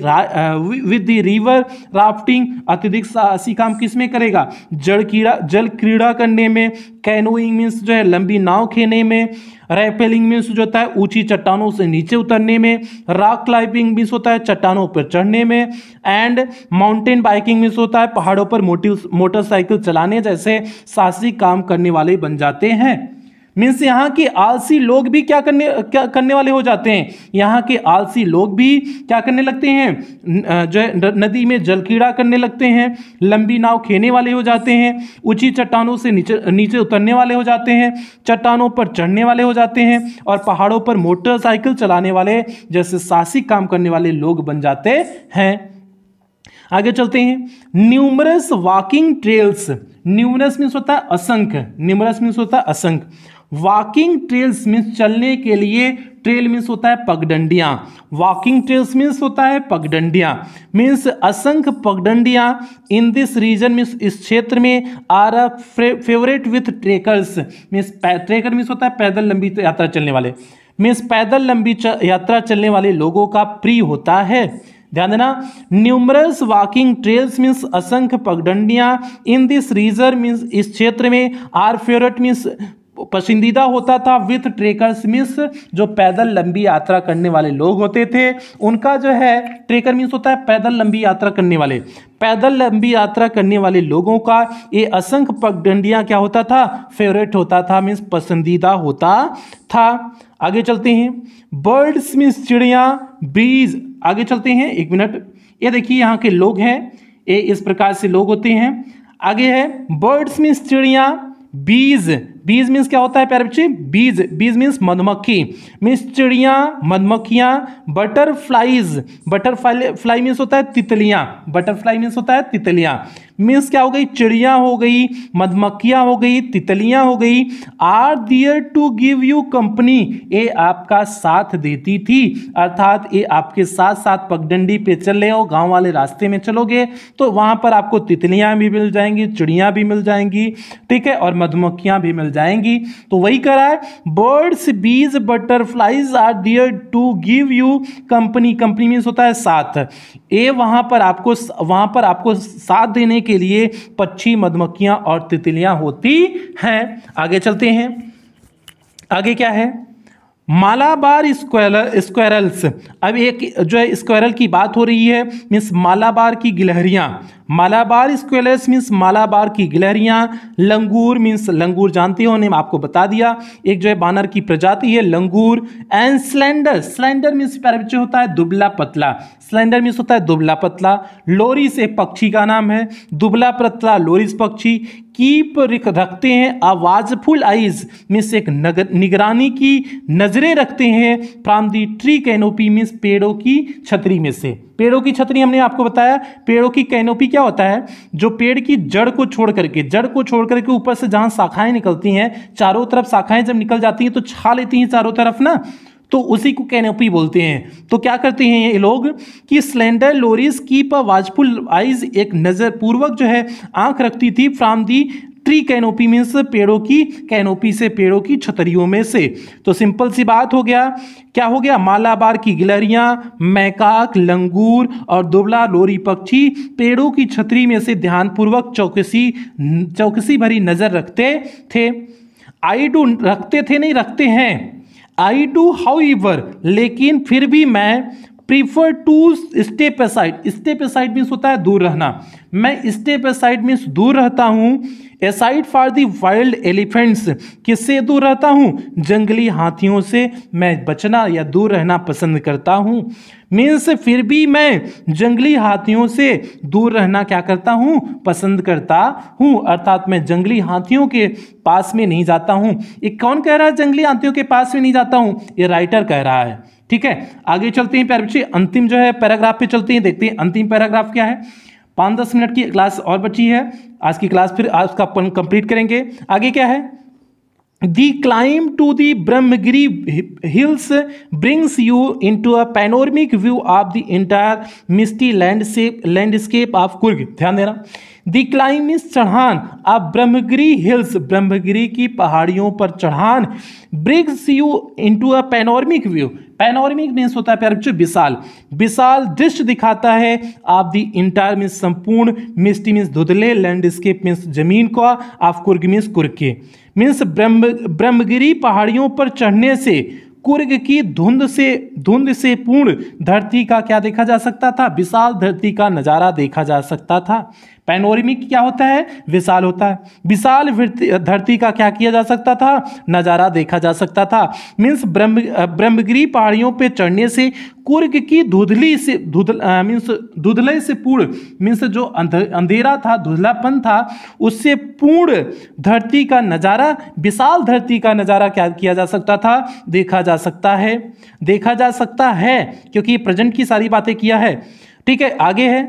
with the river rafting अत्यधिक साहसी काम किस में करेगा जल कीड़ा जल क्रीड़ा करने में कैनोइंग मीन्स जो है लंबी नाव खेने में रेपेलिंग मीन्स जो होता है ऊंची चट्टानों से नीचे उतरने में रॉक क्लाइंबिंग मीन्स होता है चट्टानों पर चढ़ने में एंड माउंटेन बाइकिंग मीन्स होता है पहाड़ों पर मोटिव मोटरसाइकिल चलाने जैसे साहसी काम करने वाले बन जाते हैं मीन्स यहाँ के आलसी लोग भी क्या करने क्या करने वाले हो जाते हैं यहाँ के आलसी लोग भी क्या करने लगते हैं जो नदी में जल कीड़ा करने लगते हैं लंबी नाव खेने वाले हो जाते हैं ऊंची चट्टानों से नीचे नीचे उतरने वाले हो जाते हैं चट्टानों पर चढ़ने वाले हो जाते हैं और पहाड़ों पर मोटरसाइकिल चलाने वाले जैसे साहसिक काम करने वाले लोग बन जाते हैं आगे चलते हैं numerous walking trails numerous means होता है असंख्य न्यूमरस मीन्स होता है असंख्य वॉकिंग ट्रेल्स मीन्स चलने के लिए ट्रेल मीन्स होता है पगडंडियाँ वॉकिंग ट्रेल्स मीन्स होता है पगडंडियाँ मीन्स असंख्य पगडंडियाँ इन दिस रीजन मीन्स इस क्षेत्र में are a favourite with trekkers means trekker means होता है पैदल लंबी यात्रा चलने वाले मीन्स पैदल लंबी यात्रा चलने वाले लोगों का प्रिय होता है ध्यान देना न्यूमरस वॉकिंग ट्रेल्स मीन्स असंख्य पगडंडियाँ इन दिस रीजन मीन्स इस क्षेत्र में आर फेवरेट मीन्स पसंदीदा होता था विथ ट्रेकर मीन्स जो पैदल लंबी यात्रा करने वाले लोग होते थे उनका जो है ट्रेकर मीन्स होता है पैदल लंबी यात्रा करने वाले पैदल लंबी यात्रा करने वाले लोगों का ये असंख्य पगडंडियाँ क्या होता था फेवरेट होता था मीन्स पसंदीदा होता था आगे चलते हैं बर्ड्स मीन्स चिड़िया बीज आगे चलते हैं एक मिनट ये देखिए यहाँ के लोग हैं ये इस प्रकार से लोग होते हैं आगे है बर्ड्स मीन्स चिड़िया बीज बीज मीन्स क्या होता है प्यारे बच्चे बीज बीज मीन्स मधुमक्खी मीन्स चिड़िया मधुमक्खियां बटरफ्लाईज बटरफ्लाई फ्लाई मीन्स होता है तितलियां बटरफ्लाई मीन्स होता है तितलियां मीन्स क्या हो गई चिड़िया हो गई मधुमक्खियाँ हो गई तितलियाँ हो गई are there to give you company ये आपका साथ देती थी अर्थात ये आपके साथ साथ पगडंडी पे चल रहे हो गाँव वाले रास्ते में चलोगे तो वहाँ पर आपको तितलियाँ भी मिल जाएंगी चिड़िया भी मिल जाएंगी ठीक है और मधुमक्खियाँ भी मिल जाएंगी तो वही करा है birds bees butterflies are there to give you company company means होता है साथ ये वहाँ पर आपको वहाँ पर आपको साथ देने के लिए पक्षी मधुमक्खियां और तितलियां होती हैं आगे चलते हैं आगे क्या है मालाबार स्क्वेर स्क्वेरल्स अब एक जो है स्क्वेरल की बात हो रही है मीन्स मालाबार की गिलहरियाँ मालाबार स्क्वेलर्स मीन्स मालाबार की गिलहरियाँ लंगूर मीन्स लंगूर जानते हो उन्हें आपको बता दिया एक जो है बानर की प्रजाति है लंगूर एंड स्लेंडर स्लेंडर मीन्स प्यारे बच्चे होता है दुबला पतला स्लेंडर मीन्स होता है दुबला पतला लोरिस एक पक्षी का नाम है दुबला पतला लोरिस पक्षी कीप रखते हैं आवाजफुल आइज मीन्स एक नगर निगरानी की नज़रें रखते हैं from the tree canopy means पेड़ों की छतरी में से पेड़ों की छतरी हमने आपको बताया पेड़ों की कैनोपी क्या होता है जो पेड़ की जड़ को छोड़ करके जड़ को छोड़ करके ऊपर से जहाँ शाखाएं निकलती हैं चारों तरफ शाखाएं जब निकल जाती हैं तो छा लेती हैं चारों तरफ ना तो उसी को कैनोपी बोलते हैं तो क्या करते हैं ये लोग कि slender loris keep a watchful eyes एक नज़र पूर्वक जो है आंख रखती थी from the tree canopy means पेड़ों की कैनोपी से पेड़ों की छतरियों में से तो सिंपल सी बात हो गया क्या हो गया मालाबार की गिलरियाँ मैकाक लंगूर और दुबला लोरी पक्षी पेड़ों की छतरी में से ध्यानपूर्वक चौकसी चौकसी भरी नजर रखते थे आई डू रखते थे नहीं रखते हैं आई डू हाउ इवर लेकिन फिर भी मैं prefer to step aside step means होता है दूर रहना मैं स्टेप मीन्स दूर रहता हूँ aside for the wild elephants किससे दूर रहता हूँ जंगली हाथियों से मैं बचना या दूर रहना पसंद करता हूँ मीन्स फिर भी मैं जंगली हाथियों से दूर रहना क्या करता हूँ पसंद करता हूँ अर्थात मैं जंगली हाथियों के पास में नहीं जाता हूँ ये कौन कह रहा है जंगली हाथियों के पास में नहीं जाता हूँ ये राइटर कह रहा है ठीक है आगे चलते हैं प्यार बच्चे अंतिम जो है पैराग्राफ पे चलते हैं देखते हैं अंतिम पैराग्राफ क्या है पाँच दस मिनट की क्लास और बची है आज की क्लास फिर आज का अपन कंप्लीट करेंगे आगे क्या है The climb to the Brahmagiri Hills brings you into a panoramic view of the entire misty landscape landscape of Kurg. ध्यान देना दी क्लाइम इज चढ़ान आप ब्रह्मगिरी हिल्स ब्रह्मगिरी की पहाड़ियों पर चढ़ान brings you into a panoramic view panoramic means होता है प्यार विशाल विशाल दृश्य दिखाता है आप दी इंटायर मीन्स संपूर्ण मिस्टी मीन्स धुदले लैंडस्केप मीन्स जमीन को आप कुर्ग मीन्स कुर्के मीन्स ब्रह्म ब्रह्मगिरी पहाड़ियों पर चढ़ने से कुर्ग की धुंध से धुंध से पूर्ण धरती का क्या देखा जा सकता था विशाल धरती का नज़ारा देखा जा सकता था पैनोरमिक क्या होता है विशाल होता है विशाल धरती का क्या किया जा सकता था नज़ारा देखा जा सकता था मीन्स ब्रह्म ब्रह्मगिरी पहाड़ियों पर चढ़ने से कुर्ग की धुधली से धुधल मीन्स धुधले से पूर्ण मीन्स जो अंधेरा था धुधलापन था उससे पूर्ण धरती का नज़ारा विशाल धरती का नज़ारा क्या किया जा सकता था देखा जा सकता है देखा जा सकता है क्योंकि प्रेजेंट की सारी बातें किया है ठीक है आगे है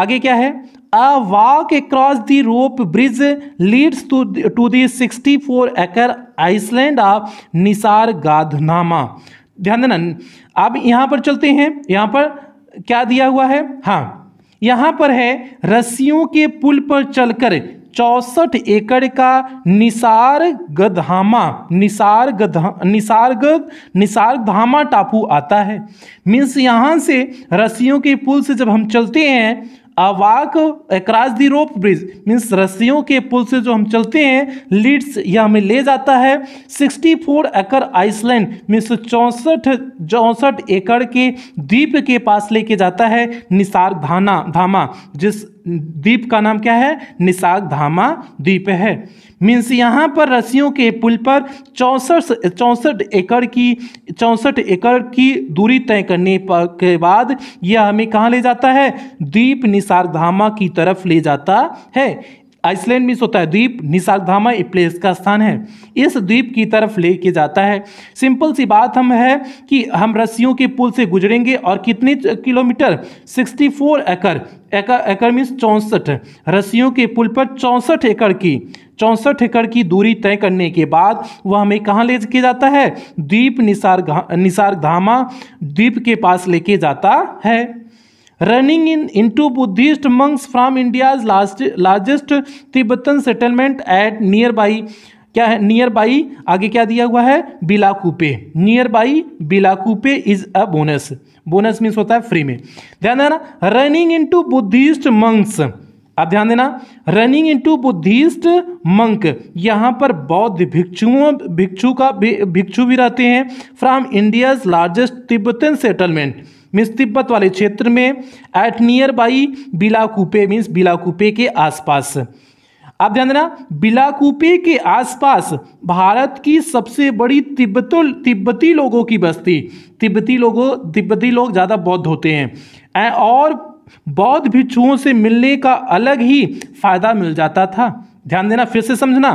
आगे क्या है A walk across the rope bridge leads to to to the 64 acre island of Nisargadhama ध्यान देना अब यहाँ पर चलते हैं यहाँ पर क्या दिया हुआ है हाँ यहाँ पर है रस्सियों के पुल पर चलकर चौसठ एकड़ का निसार गधामा निसार गधा गध निसार धामा टापू आता है मीन्स यहाँ से रस्सियों के पुल से जब हम चलते हैं walk across the rope bridge means रस्सियों के पुल से जो हम चलते हैं लीड्स यह हमें ले जाता है 64 फोर एकर आइसलैंड मीन्स चौंसठ चौंसठ एकड़ के द्वीप के पास लेके जाता है निसार धाना धामा जिस द्वीप का नाम क्या है निसाग धामा द्वीप है मीन्स यहाँ पर रस्सियों के पुल पर चौंसठ चौंसठ एकड़ की चौंसठ एकड़ की दूरी तय करने पर के बाद यह हमें कहाँ ले जाता है द्वीप निसार धामा की तरफ ले जाता है आइसलैंड मिस होता है द्वीप निसाकधामा प्लेस का स्थान है इस द्वीप की तरफ लेके जाता है सिंपल सी बात हम है कि हम रस्सियों के पुल से गुजरेंगे और कितने किलोमीटर 64 एकड़ एकड़ एकड़ मीन्स चौंसठ रस्सियों के पुल पर चौंसठ एकड़ की चौंसठ एकड़ की दूरी तय करने के बाद वह हमें कहाँ ले के जाता है द्वीप निसार निसार धामा द्वीप के पास लेके जाता है running in into Buddhist monks from India's last largest Tibetan settlement at nearby क्या है नियर बाई आगे क्या दिया हुआ है Bylakuppe nearby Bylakuppe is a bonus bonus means होता है फ्री में ध्यान देना रनिंग इंटू बुद्धिस्ट मंक्स अब ध्यान देना रनिंग इंटू बुद्धिस्ट मंक यहाँ पर बौद्ध भिक्षुओं भिक्षु का भिक्षु भी रहते हैं from India's largest Tibetan settlement means तिब्बत वाले क्षेत्र में at nearby Bylakuppe means Bylakuppe के आसपास आप ध्यान देना बिलाकूपे के आसपास भारत की सबसे बड़ी तिब्बत तिब्बती लोगों की बस्ती तिब्बती लोगों तिब्बती लोग ज़्यादा बौद्ध होते हैं और बौद्ध भिक्षुओं से मिलने का अलग ही फायदा मिल जाता था ध्यान देना फिर से समझना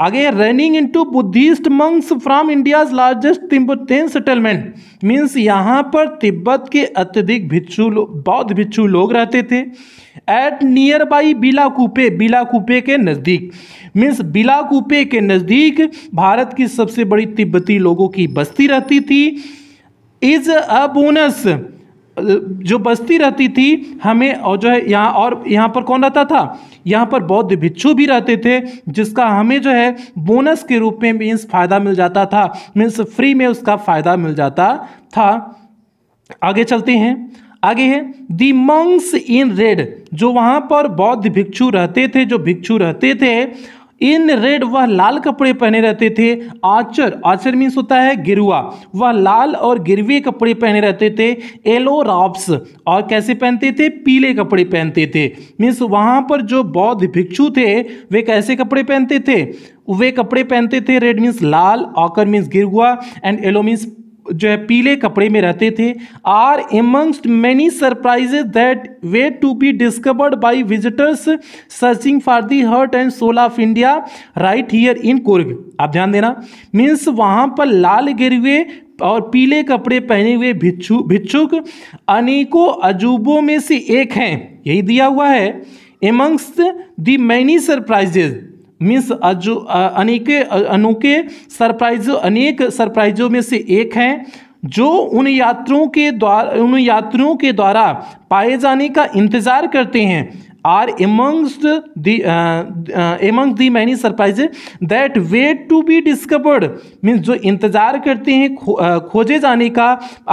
आगे running into Buddhist monks from India's largest Tibetan settlement means यहाँ पर तिब्बत के अत्यधिक भिक्षु बौद्ध भिक्षु लोग रहते थे at nearby Bylakuppe Bylakuppe के नज़दीक मीन्स बिलाकूपे के नज़दीक भारत की सबसे बड़ी तिब्बती लोगों की बस्ती रहती थी इज अ बोनस जो बस्ती रहती थी हमें और जो है यहाँ और यहाँ पर कौन रहता था यहाँ पर बौद्ध भिक्षु भी रहते थे जिसका हमें जो है बोनस के रूप में मीन्स फ़ायदा मिल जाता था मीन्स फ्री में उसका फ़ायदा मिल जाता था आगे चलते हैं आगे है दी मंग्स इन रेड जो वहाँ पर बौद्ध भिक्षु रहते थे जो भिक्षु रहते थे इन रेड वह लाल कपड़े पहने रहते थे आचर आचर मीन्स होता है गिरुआ वह लाल और गिरवे कपड़े पहने रहते थे एलो रॉप्स और कैसे पहनते थे पीले कपड़े पहनते थे मीन्स वहाँ पर जो बौद्ध भिक्षु थे वे कैसे कपड़े पहनते थे वे कपड़े पहनते थे रेड मीन्स लाल ऑकर मीन्स गिरुआ एंड एलो मीन्स जो है पीले कपड़े में रहते थे are amongst many surprises that wait to be discovered by visitors searching for the heart and soul of India right here in Coorg आप ध्यान देना मीन्स वहाँ पर लाल गिर हुए और पीले कपड़े पहने हुए भिक्षु भिक्षुक अनेकों अजूबों में से एक हैं यही दिया हुआ है amongst the many surprises means अजो अनेक अनोखे सरप्राइज अनेक सरप्राइजों में से एक हैं जो उन यात्रियों के द्वारा उन यात्रियों के द्वारा पाए जाने का इंतज़ार करते हैं are amongst the the many surprise that wait to be discovered means जो इंतज़ार करते हैं खो, खोजे जाने का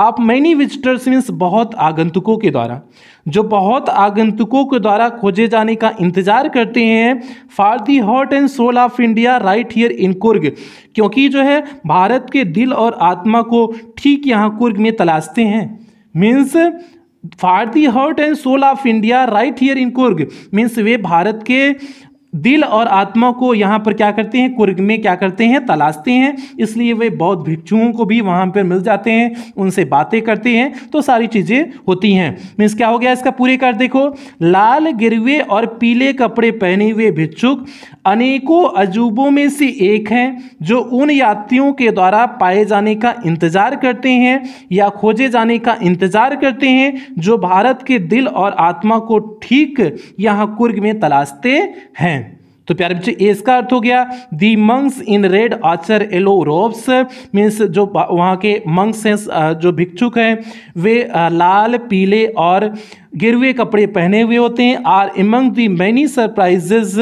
आप मैनी विजिटर्स मीन्स बहुत आगंतुकों के द्वारा जो बहुत आगंतुकों के द्वारा खोजे जाने का इंतजार करते हैं for the heart and soul of India right here in Coorg क्योंकि जो है भारत के दिल और आत्मा को ठीक यहाँ कुर्ग में तलाशते हैं means for the heart and soul of India right here in Coorg means वे भारत के दिल और आत्मा को यहाँ पर क्या करते हैं कुर्ग में क्या करते हैं तलाशते हैं इसलिए वे बौद्ध भिक्षुओं को भी वहाँ पर मिल जाते हैं उनसे बातें करते हैं तो सारी चीज़ें होती हैं मीन्स क्या हो गया इसका पूरे कर देखो लाल गिरवे और पीले कपड़े पहने हुए भिक्षुक अनेकों अजूबों में से एक हैं जो उन यात्रियों के द्वारा पाए जाने का इंतज़ार करते हैं या खोजे जाने का इंतज़ार करते हैं जो भारत के दिल और आत्मा को ठीक यहाँ कुर्ग में तलाशते हैं तो प्यारे बच्चे इसका अर्थ हो गया the monks in red ochre yellow robes means जो वहाँ के मंग्स हैं जो भिक्षुक हैं वे लाल पीले और गिरवे कपड़े पहने हुए होते हैं are among the many surprises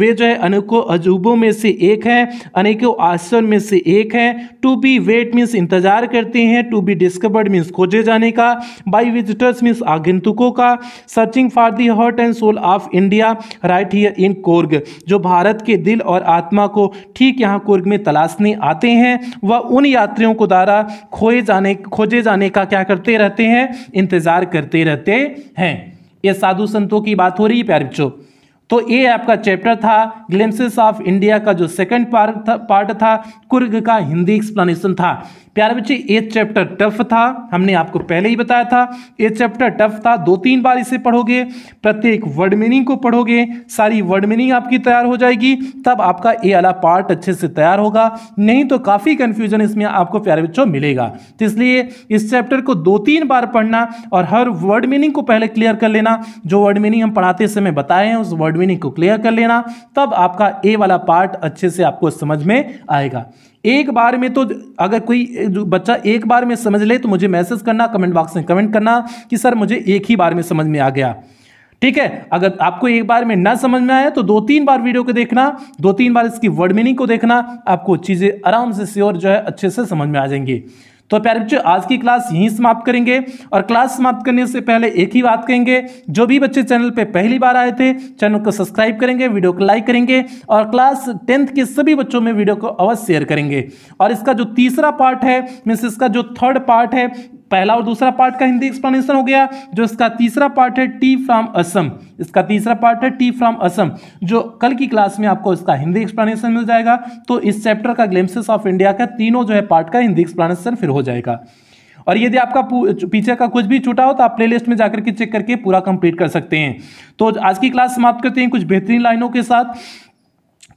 वे जो है अनेकों अजूबों में से एक है अनेकों आश्चर्य में से एक है टू बी वेट मीन्स इंतजार करते हैं टू बी डिस्कवर्ड मीन्स खोजे जाने का बाई विजिटर्स मीन्स आगंतुकों का searching for the heart and soul of India right here in Coorg जो भारत के दिल और आत्मा को ठीक यहाँ कोर्ग में तलाशने आते हैं वह उन यात्रियों को द्वारा खोए जाने खोजे जाने का क्या करते रहते हैं इंतजार करते रहते हैं ये साधु संतों की बात हो रही है प्यारे बच्चों तो ये आपका चैप्टर था ग्लिम्सिस ऑफ इंडिया का जो सेकंड पार्ट था पार्ट था कुर्ग का हिंदी एक्सप्लेनेशन था प्यारे बच्चे ये चैप्टर टफ था हमने आपको पहले ही बताया था ये चैप्टर टफ था दो तीन बार इसे पढ़ोगे प्रत्येक वर्ड मीनिंग को पढ़ोगे सारी वर्ड मीनिंग आपकी तैयार हो जाएगी तब आपका ये वाला पार्ट अच्छे से तैयार होगा नहीं तो काफ़ी कन्फ्यूजन इसमें आपको प्यारे बच्चों मिलेगा तो इसलिए इस चैप्टर को दो तीन बार पढ़ना और हर वर्ड मीनिंग को पहले क्लियर कर लेना जो वर्ड मीनिंग हम पढ़ाते समय बताए हैं उस वर्ड मीनिंग को क्लियर कर लेना तब आपका ए वाला पार्ट अच्छे से आपको समझ में आएगा एक बार में तो अगर कोई बच्चा एक बार में समझ ले तो मुझे मैसेज करना कमेंट बॉक्स में कमेंट करना कि सर मुझे एक ही बार में समझ में आ गया ठीक है अगर आपको एक बार में ना समझ में आया तो दो तीन बार वीडियो को देखना दो तीन बार इसकी वर्ड मीनिंग को देखना आपको चीज़ें आराम से श्योर जो है अच्छे से समझ में आ जाएंगी तो प्यारे बच्चों आज की क्लास यहीं समाप्त करेंगे और क्लास समाप्त करने से पहले एक ही बात कहेंगे जो भी बच्चे चैनल पर पहली बार आए थे चैनल को सब्सक्राइब करेंगे वीडियो को लाइक करेंगे और क्लास टेंथ के सभी बच्चों में वीडियो को अवश्य शेयर करेंगे और इसका जो तीसरा पार्ट है मीन्स इसका जो थर्ड पार्ट है पहला और दूसरा पार्ट का हिंदी एक्सप्लेनेशन हो गया जो इसका तीसरा पार्ट है टी फ्रॉम असम इसका तीसरा पार्ट है टी फ्रॉम असम जो कल की क्लास में आपको इसका हिंदी एक्सप्लेनेशन मिल जाएगा तो इस चैप्टर का ग्लेम्सेस ऑफ इंडिया का तीनों जो है पार्ट का हिंदी एक्सप्लेनेशन फिर हो जाएगा और यदि आपका पीछे का कुछ भी छूटा हो तो आप प्लेलिस्ट में जाकर के चेक करके पूरा कंप्लीट कर सकते हैं तो आज की क्लास समाप्त करते हैं कुछ बेहतरीन लाइनों के साथ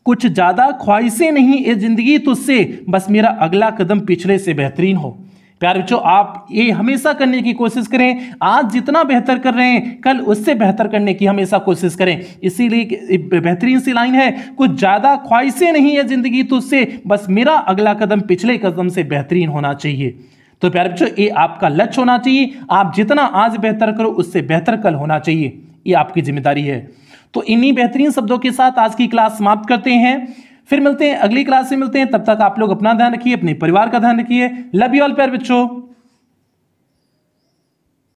कुछ ज़्यादा ख्वाहिशें नहीं ये ज़िंदगी तुझसे तो बस मेरा अगला कदम पिछले से बेहतरीन हो प्यार बच्चों आप ये हमेशा करने की कोशिश करें आज जितना बेहतर कर रहे हैं कल उससे बेहतर करने की हमेशा कोशिश करें इसीलिए बेहतरीन सी लाइन है कुछ ज़्यादा ख्वाहिशें नहीं है ज़िंदगी तो उससे बस मेरा अगला कदम पिछले कदम से बेहतरीन होना चाहिए तो प्यार बच्चों ये आपका लक्ष्य होना चाहिए आप जितना आज बेहतर करो उससे बेहतर कल होना चाहिए ये आपकी जिम्मेदारी है तो इन्हीं बेहतरीन शब्दों के साथ आज की क्लास समाप्त करते हैं फिर मिलते हैं अगली क्लास से मिलते हैं तब तक आप लोग अपना ध्यान रखिए अपने परिवार का ध्यान रखिए लव यू ऑल प्यार बच्चों